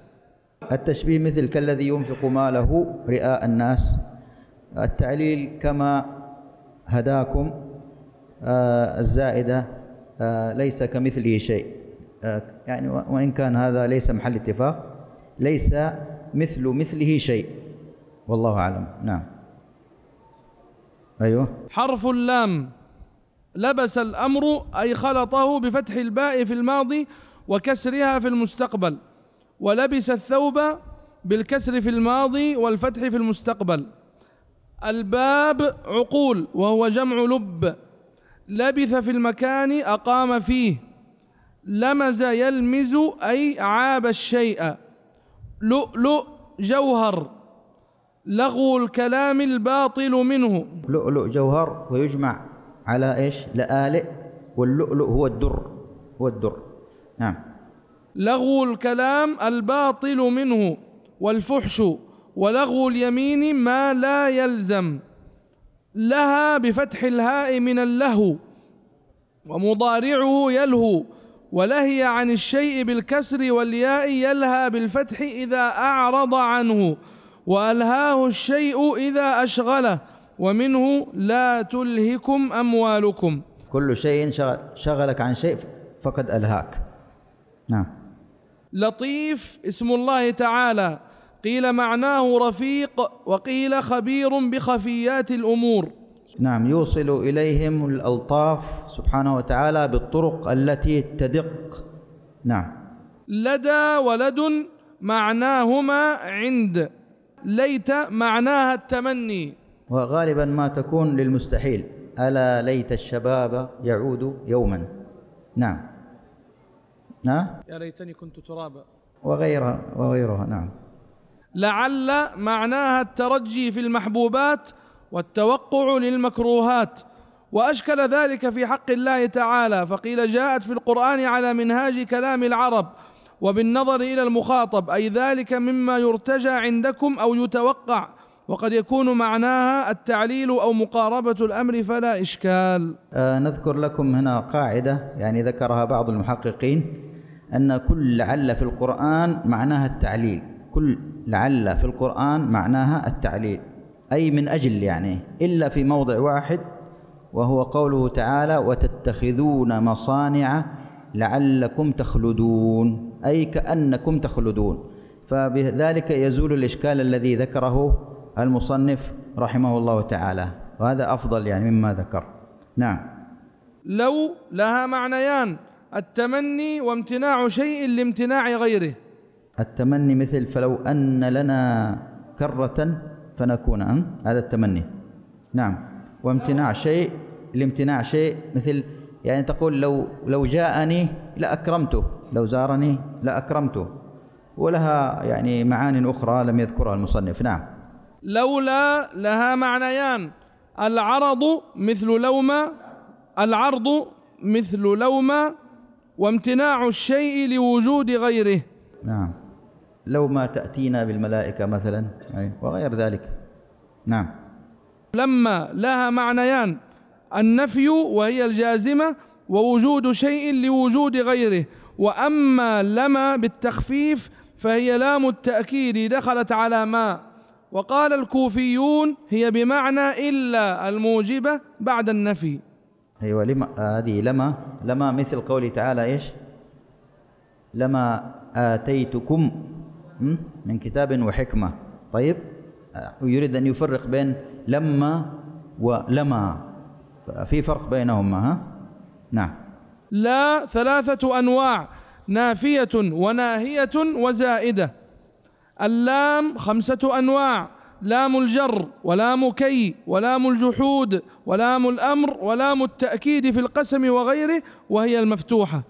التشبيه مثل كالذي ينفق ماله رئاء الناس التعليل كما هداكم آه الزائدة آه ليس كمثله شيء آه يعني وإن كان هذا ليس محل اتفاق ليس مثل مثله شيء والله أعلم نعم أيوه حرف اللام لبس الأمر أي خلطه بفتح الباء في الماضي وكسرها في المستقبل ولبس الثوب بالكسر في الماضي والفتح في المستقبل الباب عقول وهو جمع لب لبث في المكان أقام فيه لمز يلمز أي عاب الشيء لؤلؤ جوهر لغو الكلام الباطل منه لؤلؤ جوهر ويجمع على ايش لآلئ واللؤلؤ هو الدر هو الدر نعم لغو الكلام الباطل منه والفحش ولغو اليمين ما لا يلزم لها بفتح الهاء من اللهو ومضارعه يلهو ولهي عن الشيء بالكسر والياء يلهى بالفتح إذا أعرض عنه وألهاه الشيء إذا أشغله ومنه لا تلهكم أموالكم كل شيء شغلك عن شيء فقد ألهاك نعم لطيف اسم الله تعالى قيل معناه رفيق وقيل خبير بخفيات الأمور نعم يوصل إليهم الألطاف سبحانه وتعالى بالطرق التي تدق نعم لدى ولد معناهما عند ليت معناها التمني وغالبا ما تكون للمستحيل ألا ليت الشباب يعود يوما نعم نعم يا ليتني كنت ترابا وغيرها وغيرها نعم لعل معناها الترجي في المحبوبات والتوقع للمكروهات واشكل ذلك في حق الله تعالى فقيل جاءت في القران على منهاج كلام العرب وبالنظر الى المخاطب اي ذلك مما يرتجى عندكم او يتوقع وقد يكون معناها التعليل او مقاربه الامر فلا اشكال. آه نذكر لكم هنا قاعده يعني ذكرها بعض المحققين ان كل لعل في القران معناها التعليل، كل لعل في القران معناها التعليل، أي من أجل يعني إلا في موضع واحد وهو قوله تعالى وتتخذون مصانع لعلكم تخلدون أي كأنكم تخلدون فبذلك يزول الإشكال الذي ذكره المصنف رحمه الله تعالى وهذا أفضل يعني مما ذكر نعم لو لها معنيان التمني وامتناع شيء لامتناع غيره التمني مثل فلو أن لنا كرة فنكون أم؟ هذا التمني نعم وامتناع شيء لامتناع شيء مثل يعني تقول لو لو جاءني لأكرمته لو زارني لأكرمته ولها يعني معان أخرى لم يذكرها المصنف نعم لولا لها معنيان العرض مثل لوما العرض مثل لوما وامتناع الشيء لوجود غيره نعم لو ما تأتينا بالملائكة مثلا وغير ذلك نعم لما لها معنيان النفي وهي الجازمة ووجود شيء لوجود غيره وأما لما بالتخفيف فهي لام التأكيد دخلت على ما وقال الكوفيون هي بمعنى إلا الموجبة بعد النفي أيوة لما هذه لما لما مثل قوله تعالى إيش لما آتيتكم من كتاب وحكمة طيب يريد أن يفرق بين لما ولما في فرق بينهما ها نعم لا ثلاثة أنواع نافية وناهية وزائدة اللام خمسة أنواع لام الجر ولام كي ولام الجحود ولام الأمر ولام التأكيد في القسم وغيره وهي المفتوحة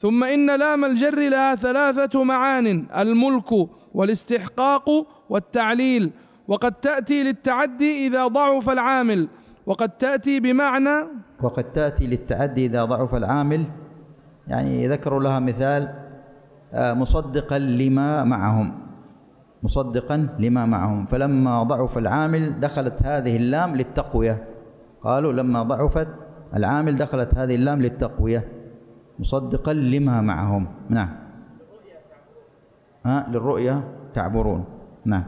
ثم إن لام الجر لها ثلاثة معان الملك والاستحقاق والتعليل وقد تأتي للتعدي إذا ضعف العامل وقد تأتي بمعنى وقد تأتي للتعدي إذا ضعف العامل يعني ذكروا لها مثال آه، مصدقا لما معهم مصدقا لما معهم فلما ضعف العامل دخلت هذه اللام للتقوية قالوا لما ضعفت العامل دخلت هذه اللام للتقوية مصدقا لما معهم نعم ها للرؤيا تعبرون نعم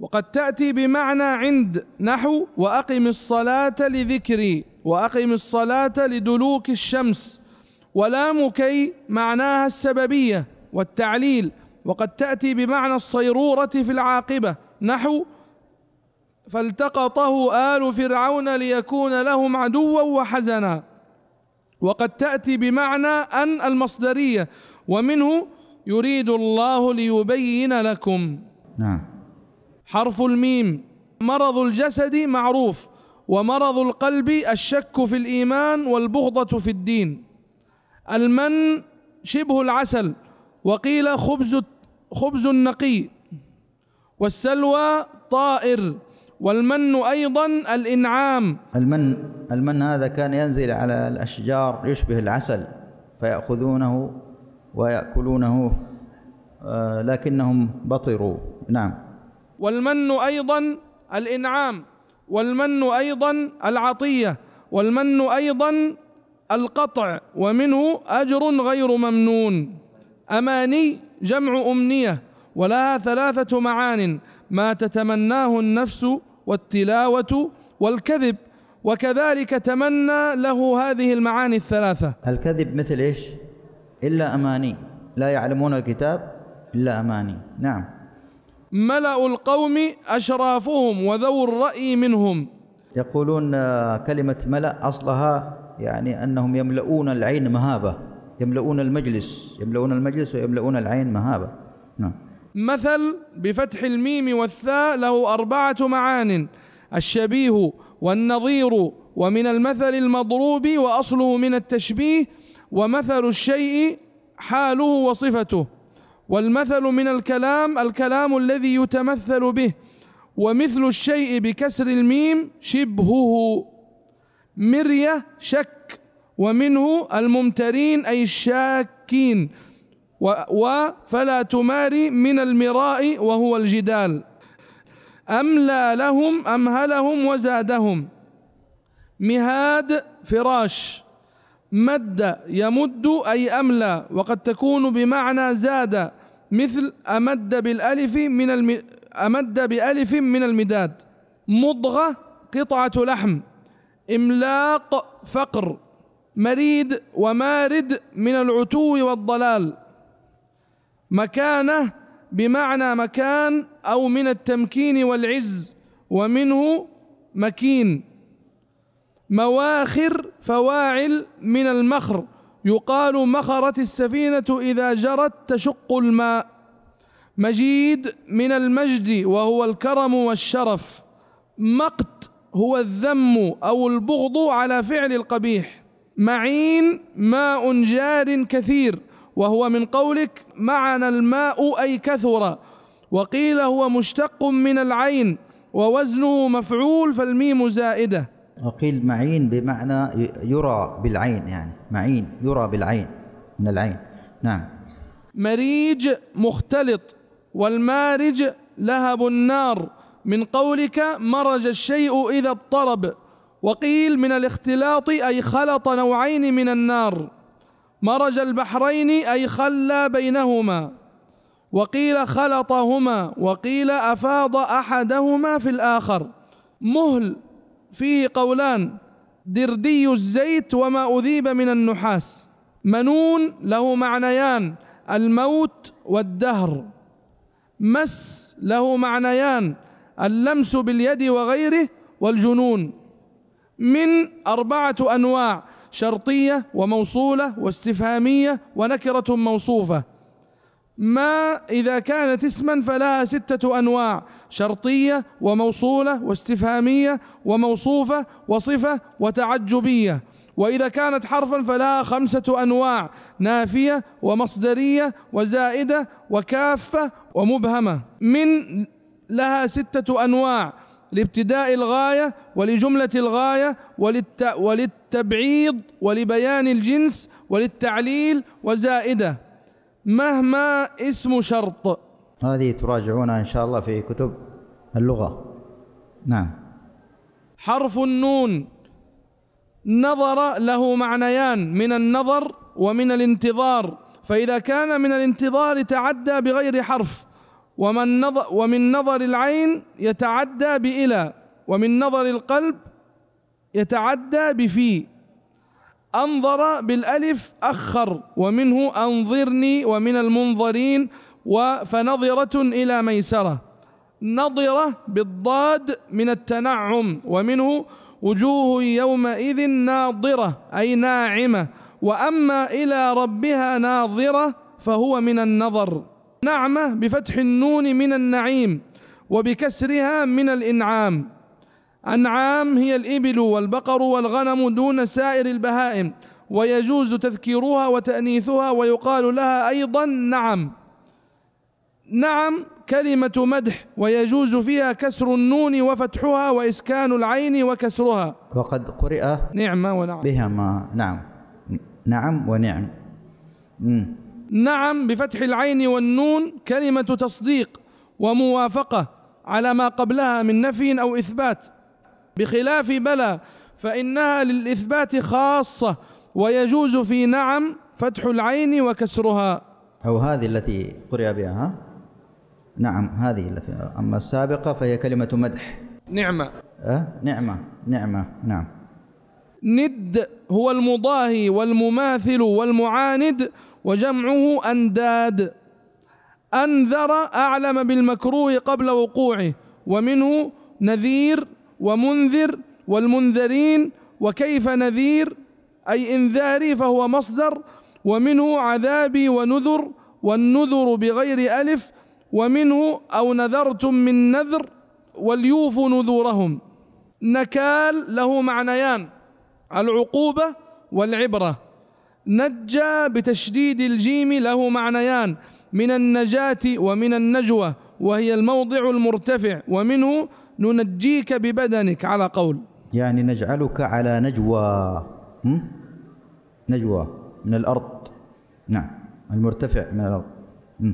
وقد تأتي بمعنى عند نحو وأقم الصلاة لذكري وأقم الصلاة لدلوك الشمس ولام كي معناها السببية والتعليل وقد تأتي بمعنى الصيرورة في العاقبة نحو فالتقطه آل فرعون ليكون لهم عدوا وحزنا وقد تأتي بمعنى أن المصدرية ومنه يريد الله ليبين لكم نعم حرف الميم مرض الجسد معروف ومرض القلب الشك في الإيمان والبغضة في الدين المن شبه العسل وقيل خبز خبز النقي والسلوى طائر والمن أيضا الإنعام المن المن هذا كان ينزل على الأشجار يشبه العسل فيأخذونه ويأكلونه آه، لكنهم بطروا نعم والمن أيضا الإنعام والمن أيضا العطية والمن أيضا القطع ومنه أجر غير ممنون أماني جمع أمنية ولها ثلاثة معان ما تتمناه النفس والتلاوة والكذب وكذلك تمنى له هذه المعاني الثلاثة الكذب مثل إيش؟ إلا أماني لا يعلمون الكتاب إلا أماني نعم ملأ القوم أشرافهم وذو الرأي منهم يقولون كلمة ملأ أصلها يعني أنهم يملؤون العين مهابة يملؤون المجلس يملؤون المجلس ويملؤون العين مهابة نعم مثل بفتح الميم والثاء له أربعة معان الشبيه والنظير ومن المثل المضروب وأصله من التشبيه ومثل الشيء حاله وصفته والمثل من الكلام الكلام الذي يتمثل به ومثل الشيء بكسر الميم شبهه مرية شك ومنه الممترين أي الشاكين و, فلا تماري من المراء وهو الجدال أملى لهم أمهلهم وزادهم مهاد فراش مد يمد أي أملى وقد تكون بمعنى زاد مثل أمد بالألف من الم... أمد بألف من المداد مضغة قطعة لحم إملاق فقر مريد ومارد من العتو والضلال مكانه بمعنى مكان أو من التمكين والعز ومنه مكين مواخر فواعل من المخر يقال مخرت السفينة إذا جرت تشق الماء مجيد من المجد وهو الكرم والشرف مقت هو الذم أو البغض على فعل القبيح معين ماء جار كثير وهو من قولك معنا الماء أي كثر وقيل هو مشتق من العين ووزنه مفعول فالميم زائدة وقيل معين بمعنى يرى بالعين يعني معين يرى بالعين من العين نعم مريج مختلط والمارج لهب النار من قولك مرج الشيء إذا اضطرب وقيل من الاختلاط أي خلط نوعين من النار مرج البحرين أي خلى بينهما وقيل خلطهما وقيل أفاض أحدهما في الآخر مهل فيه قولان دردي الزيت وما أذيب من النحاس منون له معنيان الموت والدهر مس له معنيان اللمس باليد وغيره والجنون من أربعة أنواع شرطية وموصولة واستفهامية ونكرة موصوفة ما إذا كانت اسما فلها ستة أنواع شرطية وموصولة واستفهامية وموصوفة وصفة وتعجبية وإذا كانت حرفا فلها خمسة أنواع نافية ومصدرية وزائدة وكافة ومبهمة من لها ستة أنواع لابتداء الغاية ولجملة الغاية وللت... وللت... تبعيض ولبيان الجنس وللتعليل وزائدة مهما اسم شرط هذه تراجعونها إن شاء الله في كتب اللغة نعم حرف النون نظر له معنيان من النظر ومن الانتظار فإذا كان من الانتظار تعدى بغير حرف ومن نظر ومن نظر العين يتعدى بإلى ومن نظر القلب يتعدى بفي أنظر بالألف أخر ومنه أنظرني ومن المنظرين وفنظرة إلى ميسرة نظرة بالضاد من التنعم ومنه وجوه يومئذ ناضرة أي ناعمة وأما إلى ربها ناظرة فهو من النظر نعمة بفتح النون من النعيم وبكسرها من الإنعام أنعام هي الإبل والبقر والغنم دون سائر البهائم ويجوز تذكيرها وتأنيثها ويقال لها أيضا نعم نعم كلمة مدح ويجوز فيها كسر النون وفتحها وإسكان العين وكسرها وقد قرئ نعمة ونعم بهما نعم نعم ونعم مم. نعم بفتح العين والنون كلمة تصديق وموافقة على ما قبلها من نفي أو إثبات بخلاف بلى فإنها للإثبات خاصة ويجوز في نعم فتح العين وكسرها أو هذه التي قرئ بها ها؟ نعم هذه التي أما السابقة فهي كلمة مدح نعمة أه؟ نعمة نعمة نعم ند هو المضاهي والمماثل والمعاند وجمعه أنداد أنذر أعلم بالمكروه قبل وقوعه ومنه نذير ومنذر والمنذرين وكيف نذير أي إنذاري فهو مصدر ومنه عذابي ونذر والنذر بغير ألف ومنه أو نذرتم من نذر وليوفوا نذورهم نكال له معنيان العقوبة والعبرة نجى بتشديد الجيم له معنيان من النجاة ومن النجوة وهي الموضع المرتفع ومنه ننجيك ببدنك على قول يعني نجعلك على نجوى نجوى من الأرض نعم المرتفع من الأرض م?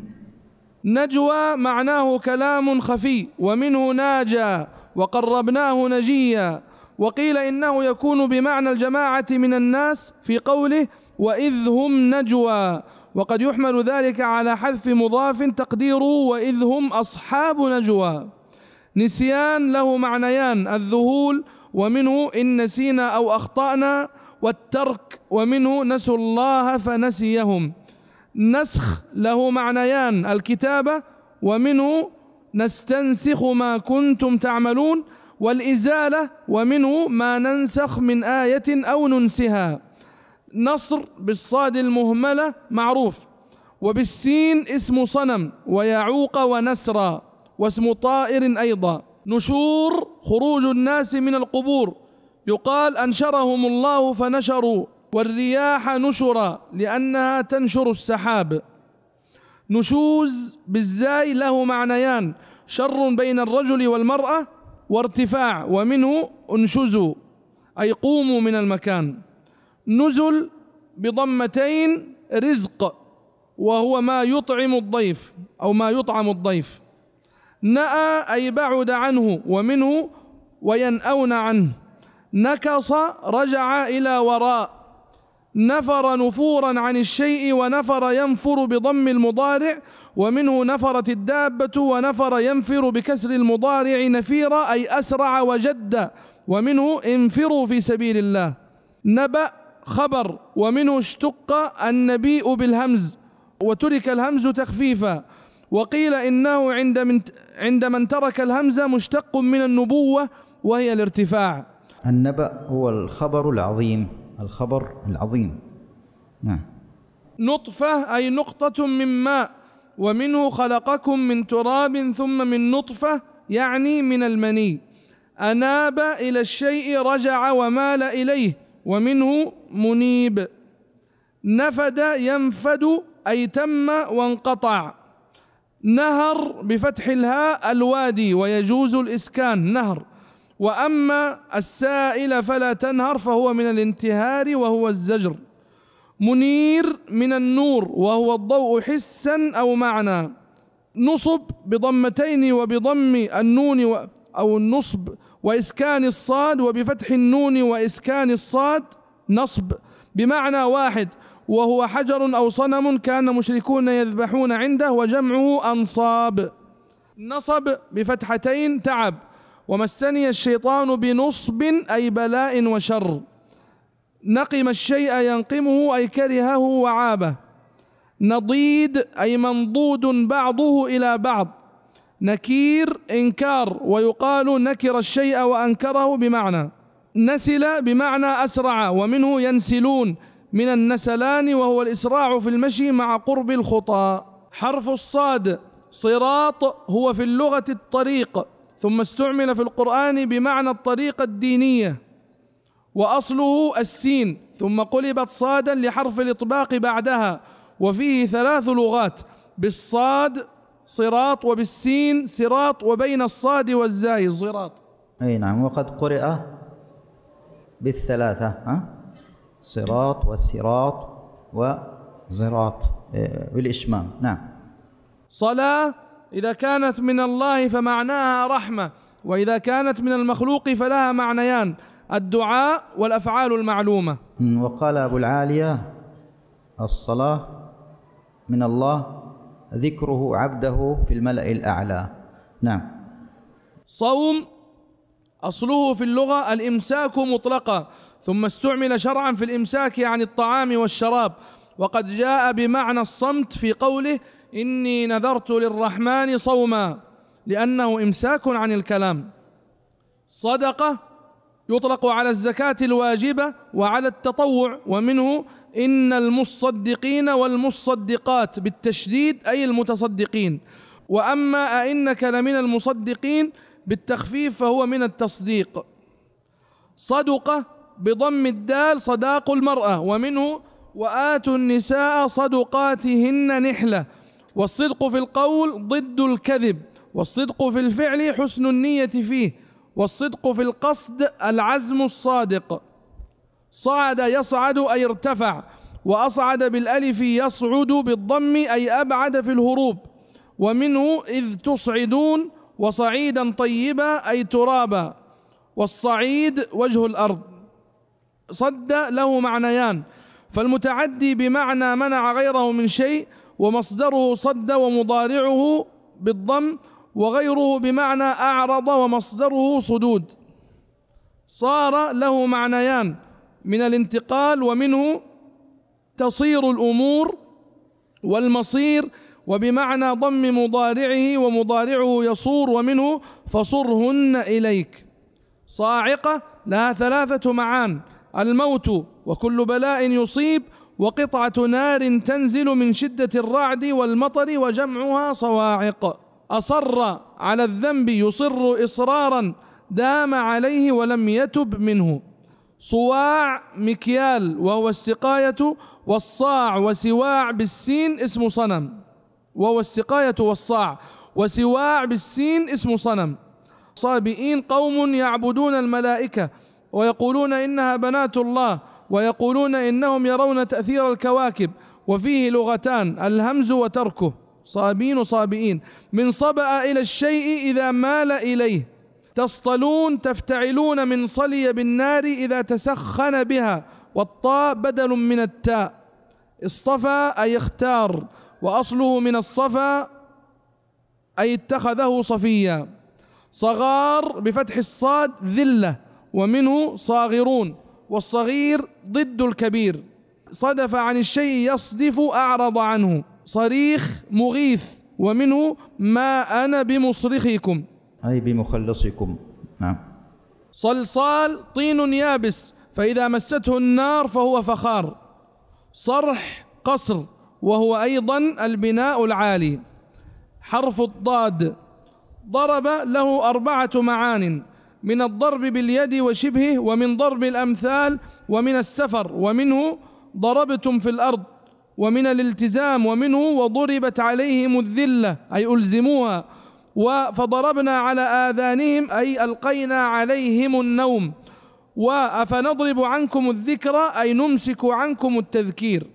نجوى معناه كلام خفي ومنه ناجى وقربناه نجيا وقيل إنه يكون بمعنى الجماعة من الناس في قوله وإذ هم نجوى وقد يحمل ذلك على حذف مضاف تقديره وإذ هم أصحاب نجوى نسيان له معنيان الذهول ومنه إن نسينا أو أخطأنا والترك ومنه نسوا الله فنسيهم نسخ له معنيان الكتابة ومنه نستنسخ ما كنتم تعملون والإزالة ومنه ما ننسخ من آية أو ننسها نصر بالصاد المهملة معروف وبالسين اسم صنم ويعوق ونسرا واسم طائر أيضا نشور خروج الناس من القبور يقال أنشرهم الله فنشروا والرياح نشرا لأنها تنشر السحاب نشوز بالزاي له معنيان شر بين الرجل والمرأة وارتفاع ومنه انشزوا أي قوموا من المكان نزل بضمتين رزق وهو ما يطعم الضيف أو ما يطعم الضيف نأى أي بعد عنه ومنه وينأون عنه نكص رجع إلى وراء نفر نفورا عن الشيء ونفر ينفر بضم المضارع ومنه نفرت الدابة ونفر ينفر بكسر المضارع نفيرا أي أسرع وجد ومنه انفروا في سبيل الله نبأ خبر ومنه اشتق النبيء بالهمز وترك الهمز تخفيفا وقيل إنه عند من, عند من ترك الهمزة مشتق من النبوة وهي الارتفاع النبأ هو الخبر العظيم الخبر العظيم نعم نطفة أي نقطة من ماء ومنه خلقكم من تراب ثم من نطفة يعني من المني أناب إلى الشيء رجع ومال إليه ومنه منيب نفد ينفد أي تم وانقطع نهر بفتح الهاء الوادي ويجوز الإسكان نهر وأما السائل فلا تنهر فهو من الانتهار وهو الزجر منير من النور وهو الضوء حسا أو معنى نصب بضمتين وبضم النون و أو النصب وإسكان الصاد وبفتح النون وإسكان الصاد نصب بمعنى واحد وهو حجر أو صنم كان مشركون يذبحون عنده وجمعه أنصاب نصب بفتحتين تعب ومسني الشيطان بنصب أي بلاء وشر نقم الشيء ينقمه أي كرهه وعابه نضيد أي منضود بعضه إلى بعض نكير إنكار ويقال نكر الشيء وأنكره بمعنى نسل بمعنى أسرع ومنه ينسلون من النسلان وهو الإسراع في المشي مع قرب الخطى حرف الصاد صراط هو في اللغة الطريق ثم استعمل في القرآن بمعنى الطريقة الدينية وأصله السين ثم قلبت صادا لحرف الإطباق بعدها وفيه ثلاث لغات بالصاد صراط وبالسين صراط وبين الصاد والزاي صراط أي نعم وقد قرئ بالثلاثة ها؟ صراط والسراط وزراط إيه، بالإشمام نعم صلاة إذا كانت من الله فمعناها رحمة وإذا كانت من المخلوق فلها معنيان الدعاء والأفعال المعلومة وقال أبو العالية الصلاة من الله ذكره عبده في الملأ الأعلى نعم صوم أصله في اللغة الإمساك مطلقا ثم استعمل شرعا في الامساك عن الطعام والشراب وقد جاء بمعنى الصمت في قوله اني نذرت للرحمن صوما لانه امساك عن الكلام صدقه يطلق على الزكاه الواجبه وعلى التطوع ومنه ان المصدقين والمصدقات بالتشديد اي المتصدقين واما ائنك لمن المصدقين بالتخفيف فهو من التصديق صدقه بضم الدال صداق المرأة ومنه وآتوا النساء صدقاتهن نحلة والصدق في القول ضد الكذب والصدق في الفعل حسن النية فيه والصدق في القصد العزم الصادق صعد يصعد أي ارتفع وأصعد بالألف يصعد بالضم أي أبعد في الهروب ومنه إذ تصعدون وصعيدا طيبا أي ترابا والصعيد وجه الأرض صد له معنيان فالمتعدي بمعنى منع غيره من شيء ومصدره صد ومضارعه بالضم وغيره بمعنى أعرض ومصدره صدود صار له معنيان من الانتقال ومنه تصير الأمور والمصير وبمعنى ضم مضارعه ومضارعه يصور ومنه فصرهن إليك صاعقة لها ثلاثة معان الموت وكل بلاء يصيب وقطعة نار تنزل من شدة الرعد والمطر وجمعها صواعق أصر على الذنب يصر إصرارا دام عليه ولم يتب منه صواع مكيال وهو السقاية والصاع وسواع بالسين اسم صنم وهو السقاية والصاع وسواع بالسين اسم صنم صابئين قوم يعبدون الملائكة ويقولون انها بنات الله ويقولون انهم يرون تاثير الكواكب وفيه لغتان الهمز وتركه صابين صابئين من صبأ الى الشيء اذا مال اليه تصطلون تفتعلون من صلي بالنار اذا تسخن بها والطاء بدل من التاء اصطفى اي اختار واصله من الصفا اي اتخذه صفيا صغار بفتح الصاد ذله ومنه صاغرون والصغير ضد الكبير صدف عن الشيء يصدف أعرض عنه صريخ مغيث ومنه ما أنا بمصرخكم أي بمخلصكم نعم صلصال طين يابس فإذا مسته النار فهو فخار صرح قصر وهو أيضا البناء العالي حرف الضاد ضرب له أربعة معان من الضرب باليد وشبهه ومن ضرب الأمثال ومن السفر ومنه ضربتم في الأرض ومن الالتزام ومنه وضربت عليهم الذلة أي ألزموها فضربنا على آذانهم أي ألقينا عليهم النوم وأفنضرب عنكم الذكر أي نمسك عنكم التذكير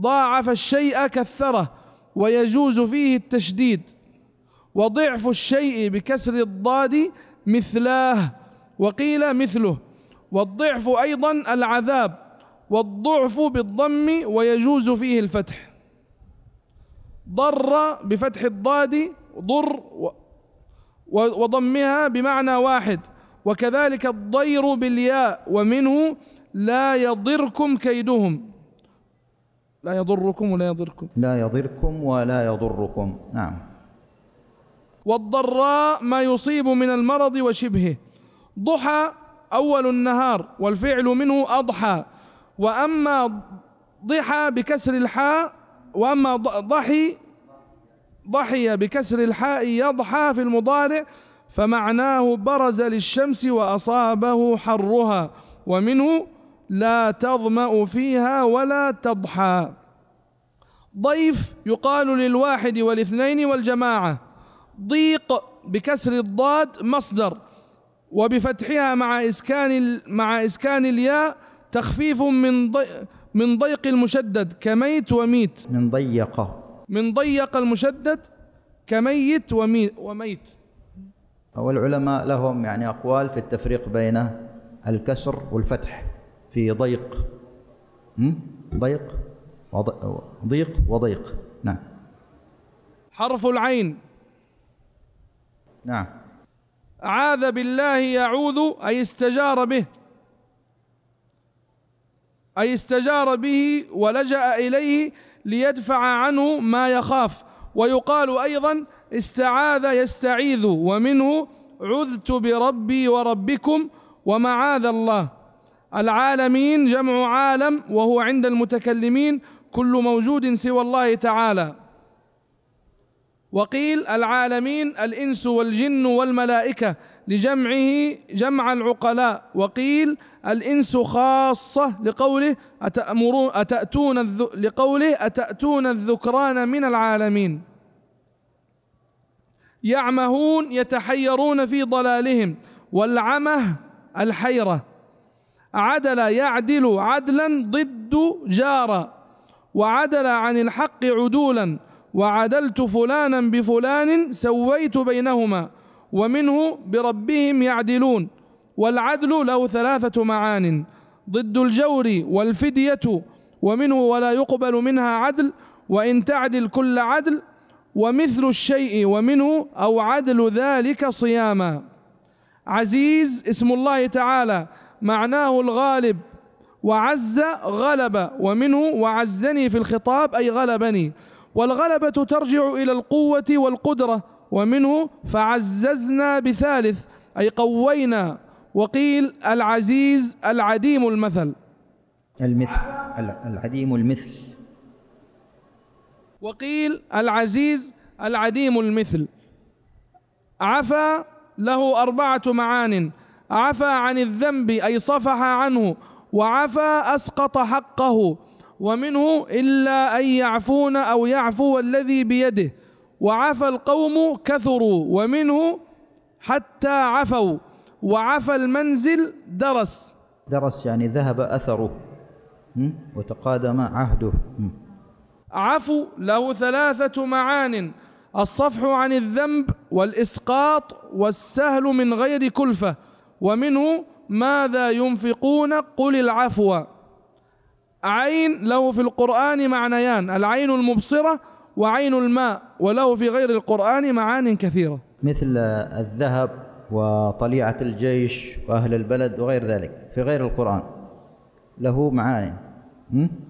ضاعف الشيء كثره ويجوز فيه التشديد وضعف الشيء بكسر الضاد مثلاه وقيل مثله والضعف أيضا العذاب والضعف بالضم ويجوز فيه الفتح ضر بفتح الضاد ضر وضمها بمعنى واحد وكذلك الضير بالياء ومنه لا يضركم كيدهم لا يضركم ولا يضركم لا يضركم ولا يضركم نعم والضراء ما يصيب من المرض وشبهه ضحى أول النهار والفعل منه أضحى وأما ضحى بكسر الحاء وأما ضحي ضحي بكسر الحاء يضحى في المضارع فمعناه برز للشمس وأصابه حرها ومنه لا تظمأ فيها ولا تضحى ضيف يقال للواحد والاثنين والجماعه ضيق بكسر الضاد مصدر وبفتحها مع إسكان مع إسكان الياء تخفيف من من ضيق المشدد كميت وميت من ضيق من ضيق المشدد كميت وميت والعلماء لهم يعني أقوال في التفريق بين الكسر والفتح في ضيق ضيق وضيق وضيق نعم حرف العين نعم عاذ بالله يعوذ أي استجار به أي استجار به ولجأ إليه ليدفع عنه ما يخاف ويقال أيضا استعاذ يستعيذ ومنه عذت بربي وربكم ومعاذ الله العالمين جمع عالم وهو عند المتكلمين كل موجود سوى الله تعالى وقيل العالمين الانس والجن والملائكه لجمعه جمع العقلاء وقيل الانس خاصه لقوله أتأمرون أتأتون الذ... لقوله أتأتون الذكران من العالمين يعمهون يتحيرون في ضلالهم والعمه الحيره عدل يعدل عدلا ضد جار وعدل عن الحق عدولا وعدلت فلانا بفلان سويت بينهما ومنه بربهم يعدلون والعدل له ثلاثة معان ضد الجور والفدية ومنه ولا يقبل منها عدل وإن تعدل كل عدل ومثل الشيء ومنه أو عدل ذلك صياما عزيز اسم الله تعالى معناه الغالب وعز غلب ومنه وعزني في الخطاب أي غلبني والغلبة ترجع إلى القوة والقدرة ومنه فعززنا بثالث أي قوينا وقيل العزيز العديم المثل المثل العديم المثل وقيل العزيز العديم المثل عفا له أربعة معان عفا عن الذنب أي صفح عنه وعفا أسقط حقه ومنه إلا أن يعفون أو يعفو الذي بيده وعفى القوم كثروا ومنه حتى عفوا وعفى المنزل درس درس يعني ذهب أثره وتقادم عهده عفو له ثلاثة معان الصفح عن الذنب والإسقاط والسهل من غير كلفة ومنه ماذا ينفقون قل العفو عين له في القرآن معنيان العين المبصرة وعين الماء وله في غير القرآن معان كثيرة مثل الذهب وطليعة الجيش وأهل البلد وغير ذلك في غير القرآن له معاني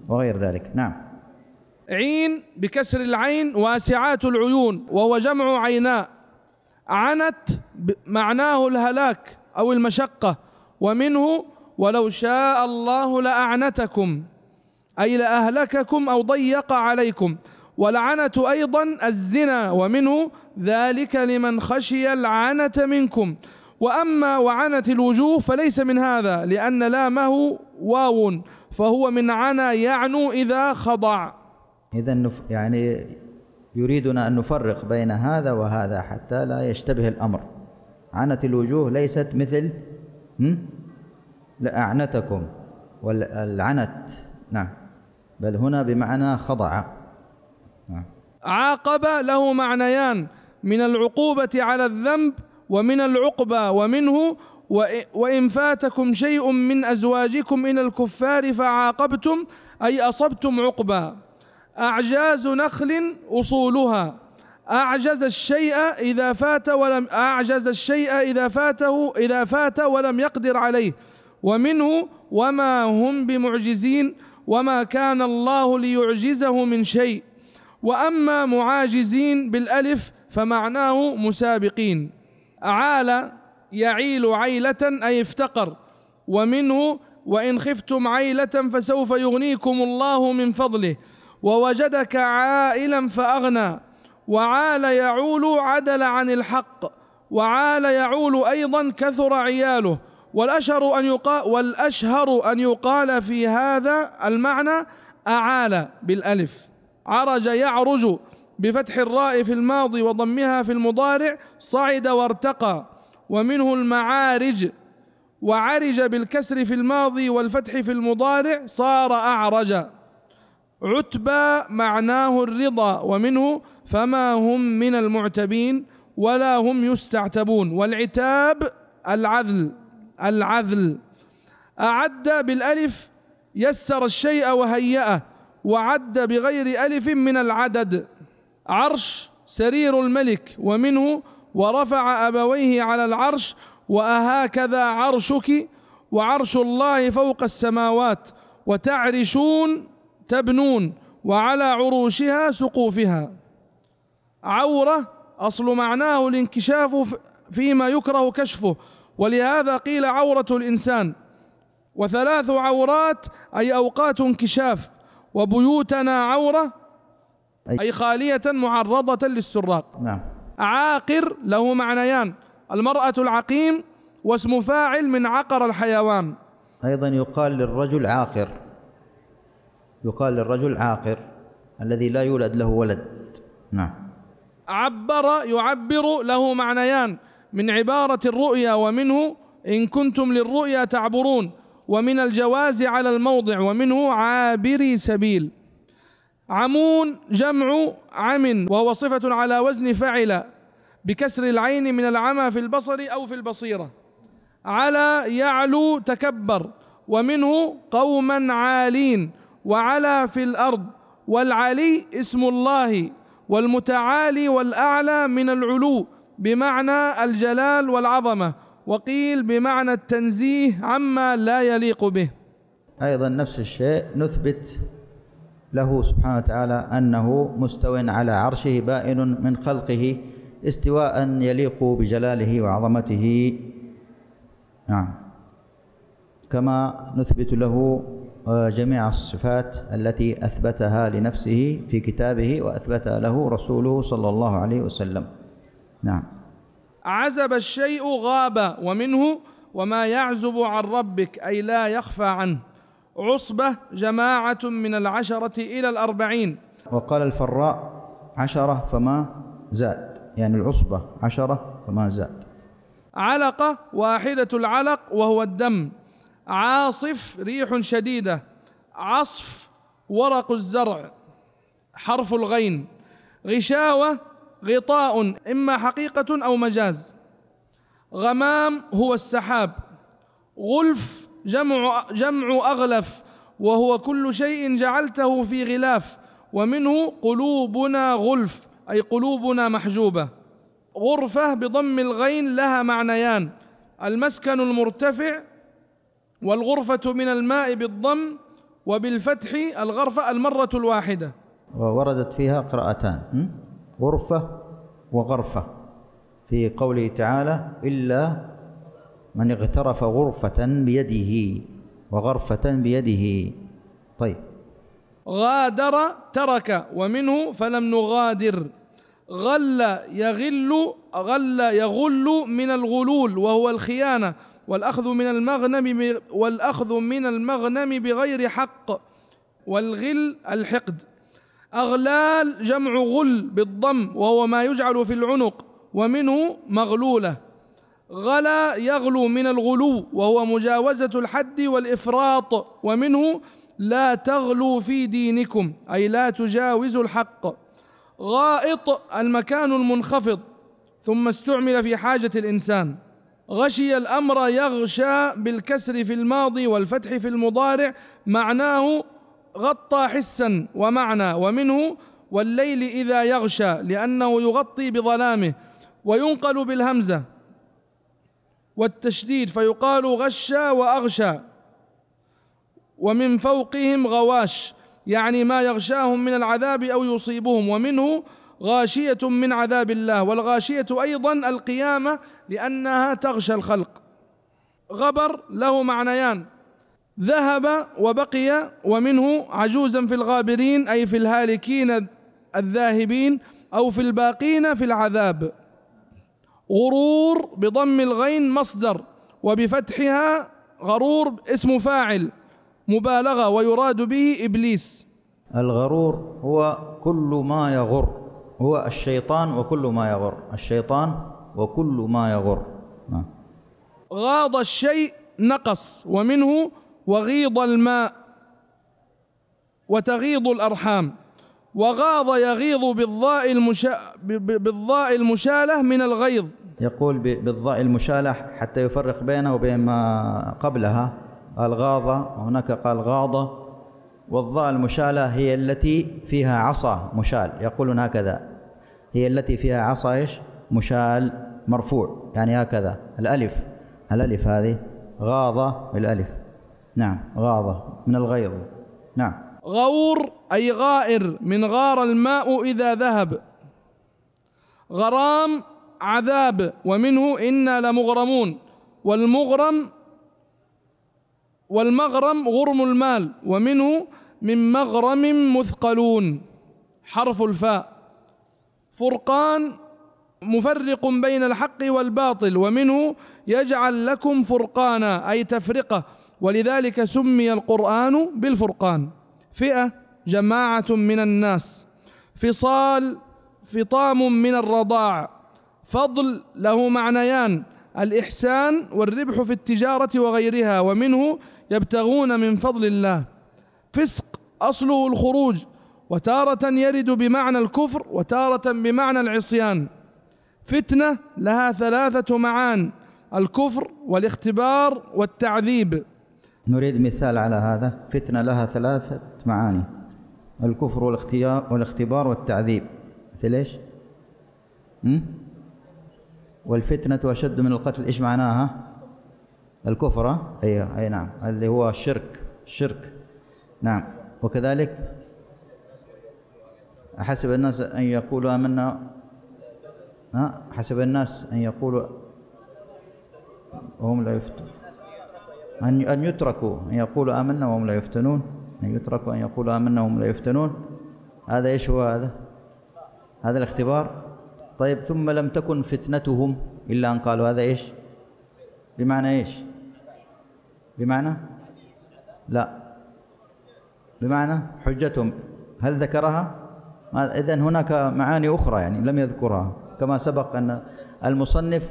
وغير ذلك نعم عين بكسر العين واسعات العيون وهو جمع عيناء عنت معناه الهلاك أو المشقة ومنه ولو شاء الله لأعنتكم أي لأهلككم أو ضيق عليكم ولعنة أيضا الزنا ومنه ذلك لمن خشي العنة منكم وأما وعنت الوجوه فليس من هذا لأن لامه واو فهو من عنا يعنو إذا خضع إذا يعني يريدنا أن نفرق بين هذا وهذا حتى لا يشتبه الأمر عنت الوجوه ليست مثل لأعنتكم والعنت نعم بل هنا بمعنى خضع عاقب له معنيان من العقوبة على الذنب ومن العقبة ومنه وإن فاتكم شيء من أزواجكم إلى الكفار فعاقبتم أي أصبتم عقبا أعجاز نخل أصولها أعجز الشيء إذا فات ولم أعجز الشيء إذا فاته إذا فات ولم يقدر عليه ومنه وما هم بمعجزين وما كان الله ليعجزه من شيء واما معاجزين بالالف فمعناه مسابقين اعال يعيل عيله اي افتقر ومنه وان خفتم عيله فسوف يغنيكم الله من فضله ووجدك عائلا فاغنى وعال يعول عدل عن الحق وعال يعول ايضا كثر عياله والأشهر أن يقال والأشهر أن يقال في هذا المعنى أعالى بالألف عرج يعرج بفتح الراء في الماضي وضمها في المضارع صعد وارتقى ومنه المعارج وعرج بالكسر في الماضي والفتح في المضارع صار أعرج عتبى معناه الرضا ومنه فما هم من المعتبين ولا هم يستعتبون والعتاب العذل العذل أعد بالألف يسر الشيء وهيأه وعد بغير ألف من العدد عرش سرير الملك ومنه ورفع أبويه على العرش وأهكذا عرشك وعرش الله فوق السماوات وتعرشون تبنون وعلى عروشها سقوفها عوره اصل معناه الانكشاف فيما يكره كشفه ولهذا قيل عورة الإنسان وثلاث عورات أي أوقات انكشاف وبيوتنا عورة أي خالية معرضة للسراق نعم عاقر له معنيان المرأة العقيم واسم فاعل من عقر الحيوان أيضا يقال للرجل عاقر يقال للرجل عاقر الذي لا يولد له ولد نعم عبر يعبر له معنيان من عبارة الرؤيا ومنه إن كنتم للرؤيا تعبرون ومن الجواز على الموضع ومنه عابري سبيل عمون جمع عم وهو صفة على وزن فعل بكسر العين من العمى في البصر أو في البصيرة على يعلو تكبر ومنه قوما عالين وعلى في الأرض والعلي اسم الله والمتعالي والأعلى من العلو بمعنى الجلال والعظمه وقيل بمعنى التنزيه عما لا يليق به ايضا نفس الشيء نثبت له سبحانه وتعالى انه مستو على عرشه بائن من خلقه استواء يليق بجلاله وعظمته نعم كما نثبت له آه، جميع الصفات التي اثبتها لنفسه في كتابه واثبتها له رسوله صلى الله عليه وسلم نعم عزب الشيء غاب ومنه وما يعزب عن ربك أي لا يخفى عنه عصبة جماعة من العشرة إلى الأربعين وقال الفراء عشرة فما زاد يعني العصبة عشرة فما زاد علقة واحدة العلق وهو الدم عاصف ريح شديدة عصف ورق الزرع حرف الغين غشاوة غطاء إما حقيقة أو مجاز غمام هو السحاب غلف جمع جمع أغلف وهو كل شيء جعلته في غلاف ومنه قلوبنا غلف أي قلوبنا محجوبة غرفة بضم الغين لها معنيان المسكن المرتفع والغرفة من الماء بالضم وبالفتح الغرفة المرة الواحدة ووردت فيها قراءتان غرفة وغرفة في قوله تعالى إلا من اغترف غرفة بيده وغرفة بيده طيب غادر ترك ومنه فلم نغادر غل يغل غل يغل من الغلول وهو الخيانة والأخذ من المغنم والأخذ من المغنم بغير حق والغل الحقد أغلال جمع غل بالضم وهو ما يجعل في العنق ومنه مغلولة غلا يغلو من الغلو وهو مجاوزة الحد والإفراط ومنه لا تغلو في دينكم أي لا تجاوزوا الحق غائط المكان المنخفض ثم استعمل في حاجة الإنسان غشي الأمر يغشى بالكسر في الماضي والفتح في المضارع معناه غطى حسا ومعنى ومنه والليل إذا يغشى لأنه يغطي بظلامه وينقل بالهمزة والتشديد فيقال غشى وأغشى ومن فوقهم غواش يعني ما يغشاهم من العذاب أو يصيبهم ومنه غاشية من عذاب الله والغاشية أيضا القيامة لأنها تغشى الخلق غبر له معنيان ذهب وبقي ومنه عجوزا في الغابرين أي في الهالكين الذاهبين أو في الباقين في العذاب غرور بضم الغين مصدر وبفتحها غرور اسم فاعل مبالغة ويراد به إبليس الغرور هو كل ما يغر هو الشيطان وكل ما يغر الشيطان وكل ما يغر نعم. غاض الشيء نقص ومنه وغيض الماء وتغيض الأرحام وغاض يغيض بالضاء المشا... بالضاء المشالة من الغيض يقول بالضاء المشالة حتى يفرق بينه وبين ما قبلها قال غاض وهناك قال غاض والضاء المشالة هي التي فيها عصا مشال يقولون هكذا هي التي فيها عصا ايش مشال مرفوع يعني هكذا الألف الألف هذه غاض الالف نعم غاضة من الغيظ نعم غور أي غائر من غار الماء إذا ذهب غرام عذاب ومنه إنا لمغرمون والمغرم والمغرم غرم المال ومنه من مغرم مثقلون حرف الفاء فرقان مفرق بين الحق والباطل ومنه يجعل لكم فرقانا أي تفرقة ولذلك سمي القرآن بالفرقان فئة جماعة من الناس فصال فطام من الرضاع فضل له معنيان الإحسان والربح في التجارة وغيرها ومنه يبتغون من فضل الله فسق أصله الخروج وتارة يرد بمعنى الكفر وتارة بمعنى العصيان فتنة لها ثلاثة معان الكفر والاختبار والتعذيب نريد مثال على هذا فتنة لها ثلاثة معاني الكفر والاختيار والاختبار والتعذيب مثل ايش؟ والفتنة أشد من القتل ايش معناها؟ الكفر اي اي نعم اللي هو الشرك الشرك نعم وكذلك حسب الناس ان يقولوا امنا حسب الناس ان يقولوا وهم لا يفتنون أن أن يتركوا أن يقولوا آمنا وهم لا يفتنون أن يتركوا أن يقولوا آمنا وهم لا يفتنون هذا إيش هو هذا هذا الاختبار طيب ثم لم تكن فتنتهم إلا أن قالوا هذا إيش بمعنى إيش بمعنى لا بمعنى حجتهم هل ذكرها إذا هناك معاني أخرى يعني لم يذكرها كما سبق أن المصنف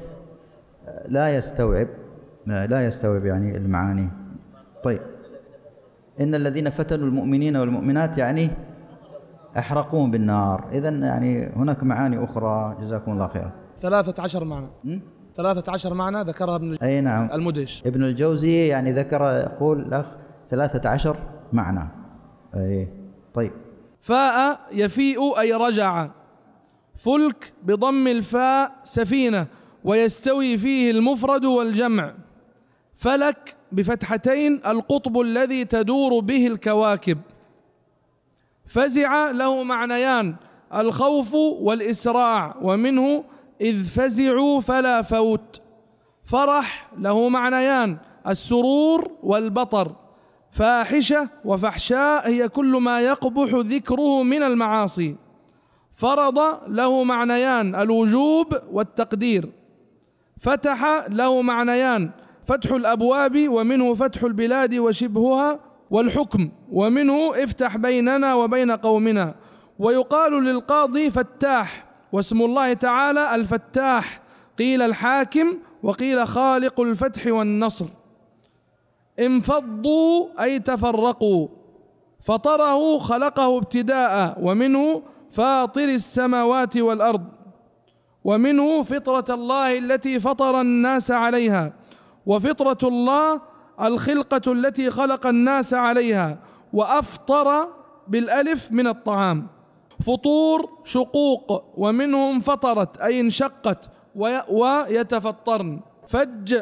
لا يستوعب لا يستوعب يعني المعاني طيب إن الذين فتنوا المؤمنين والمؤمنات يعني أحرقون بالنار إذا يعني هناك معاني أخرى جزاكم الله خيرا ثلاثة عشر معنى ثلاثة عشر معنى ذكرها ابن أي نعم المدهش ابن الجوزي يعني ذكر يقول الأخ ثلاثة عشر معنى أي طيب فاء يفيء أي رجع فلك بضم الفاء سفينة ويستوي فيه المفرد والجمع فلك بفتحتين القطب الذي تدور به الكواكب فزع له معنيان الخوف والإسراع ومنه إذ فزعوا فلا فوت فرح له معنيان السرور والبطر فاحشة وفحشاء هي كل ما يقبح ذكره من المعاصي فرض له معنيان الوجوب والتقدير فتح له معنيان فتح الابواب ومنه فتح البلاد وشبهها والحكم ومنه افتح بيننا وبين قومنا ويقال للقاضي فتاح واسم الله تعالى الفتاح قيل الحاكم وقيل خالق الفتح والنصر انفضوا اي تفرقوا فطره خلقه ابتداء ومنه فاطر السماوات والارض ومنه فطره الله التي فطر الناس عليها وفطرة الله الخلقة التي خلق الناس عليها وأفطر بالألف من الطعام فطور شقوق ومنهم فطرت أي انشقت ويتفطرن فج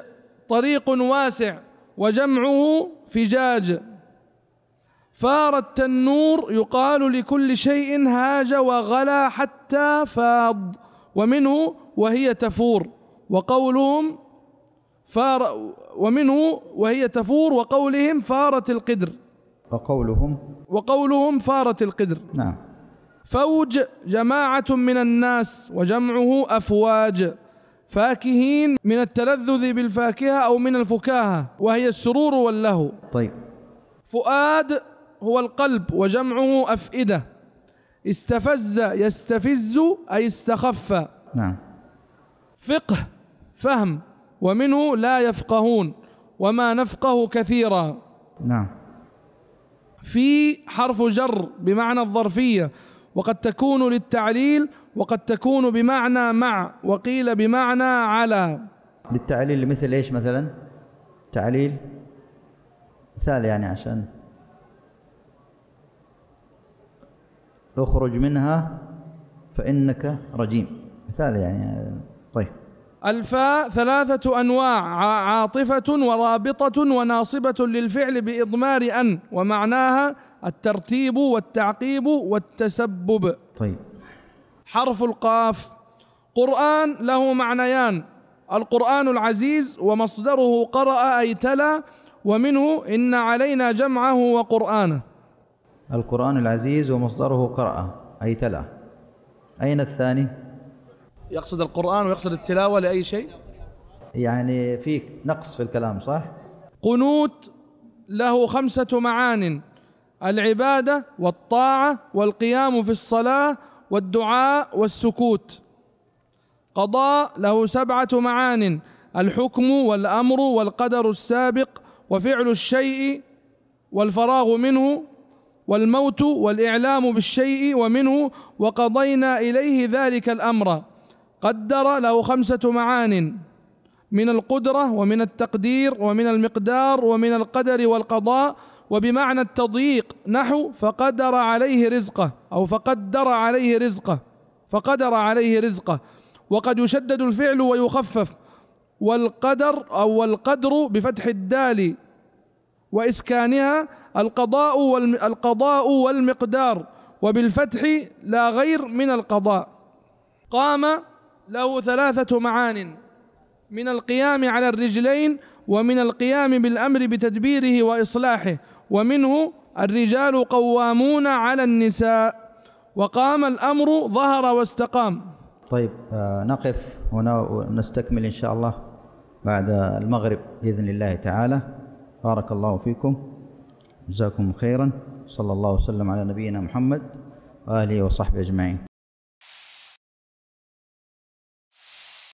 طريق واسع وجمعه فجاج فار التنور يقال لكل شيء هاج وغلا حتى فاض ومنه وهي تفور وقولهم فار ومنه وهي تفور وقولهم فارت القدر وقولهم وقولهم فارت القدر نعم فوج جماعة من الناس وجمعه أفواج فاكهين من التلذذ بالفاكهة أو من الفكاهة وهي السرور واللهو طيب فؤاد هو القلب وجمعه أفئدة استفز يستفز أي استخف نعم فقه فهم ومنه لا يفقهون وما نفقه كثيرا نعم في حرف جر بمعنى الظرفيه وقد تكون للتعليل وقد تكون بمعنى مع وقيل بمعنى على للتعليل مثل ايش مثلا تعليل مثال يعني عشان اخرج منها فانك رجيم مثال يعني الفاء ثلاثة أنواع عاطفة ورابطة وناصبة للفعل بإضمار أن ومعناها الترتيب والتعقيب والتسبب طيب حرف القاف قرآن له معنيان القرآن العزيز ومصدره قرأ أي تلا ومنه إن علينا جمعه وقرآنه القرآن العزيز ومصدره قرأ أي تلا أين الثاني؟ يقصد القرآن ويقصد التلاوة لأي شيء يعني في نقص في الكلام صح قنوت له خمسة معان العبادة والطاعة والقيام في الصلاة والدعاء والسكوت قضاء له سبعة معان الحكم والأمر والقدر السابق وفعل الشيء والفراغ منه والموت والإعلام بالشيء ومنه وقضينا إليه ذلك الأمر قدر له خمسة معان من القدرة ومن التقدير ومن المقدار ومن القدر والقضاء وبمعنى التضييق نحو فقدر عليه رزقه أو فقدر عليه رزقه فقدر عليه رزقه وقد يشدد الفعل ويخفف والقدر أو القدر بفتح الدال وإسكانها القضاء والقضاء والمقدار وبالفتح لا غير من القضاء قام له ثلاثة معان من القيام على الرجلين ومن القيام بالأمر بتدبيره وإصلاحه ومنه الرجال قوامون على النساء وقام الأمر ظهر واستقام طيب آه، نقف هنا ونستكمل إن شاء الله بعد المغرب بإذن الله تعالى بارك الله فيكم جزاكم خيرا صلى الله وسلم على نبينا محمد وآله وصحبه أجمعين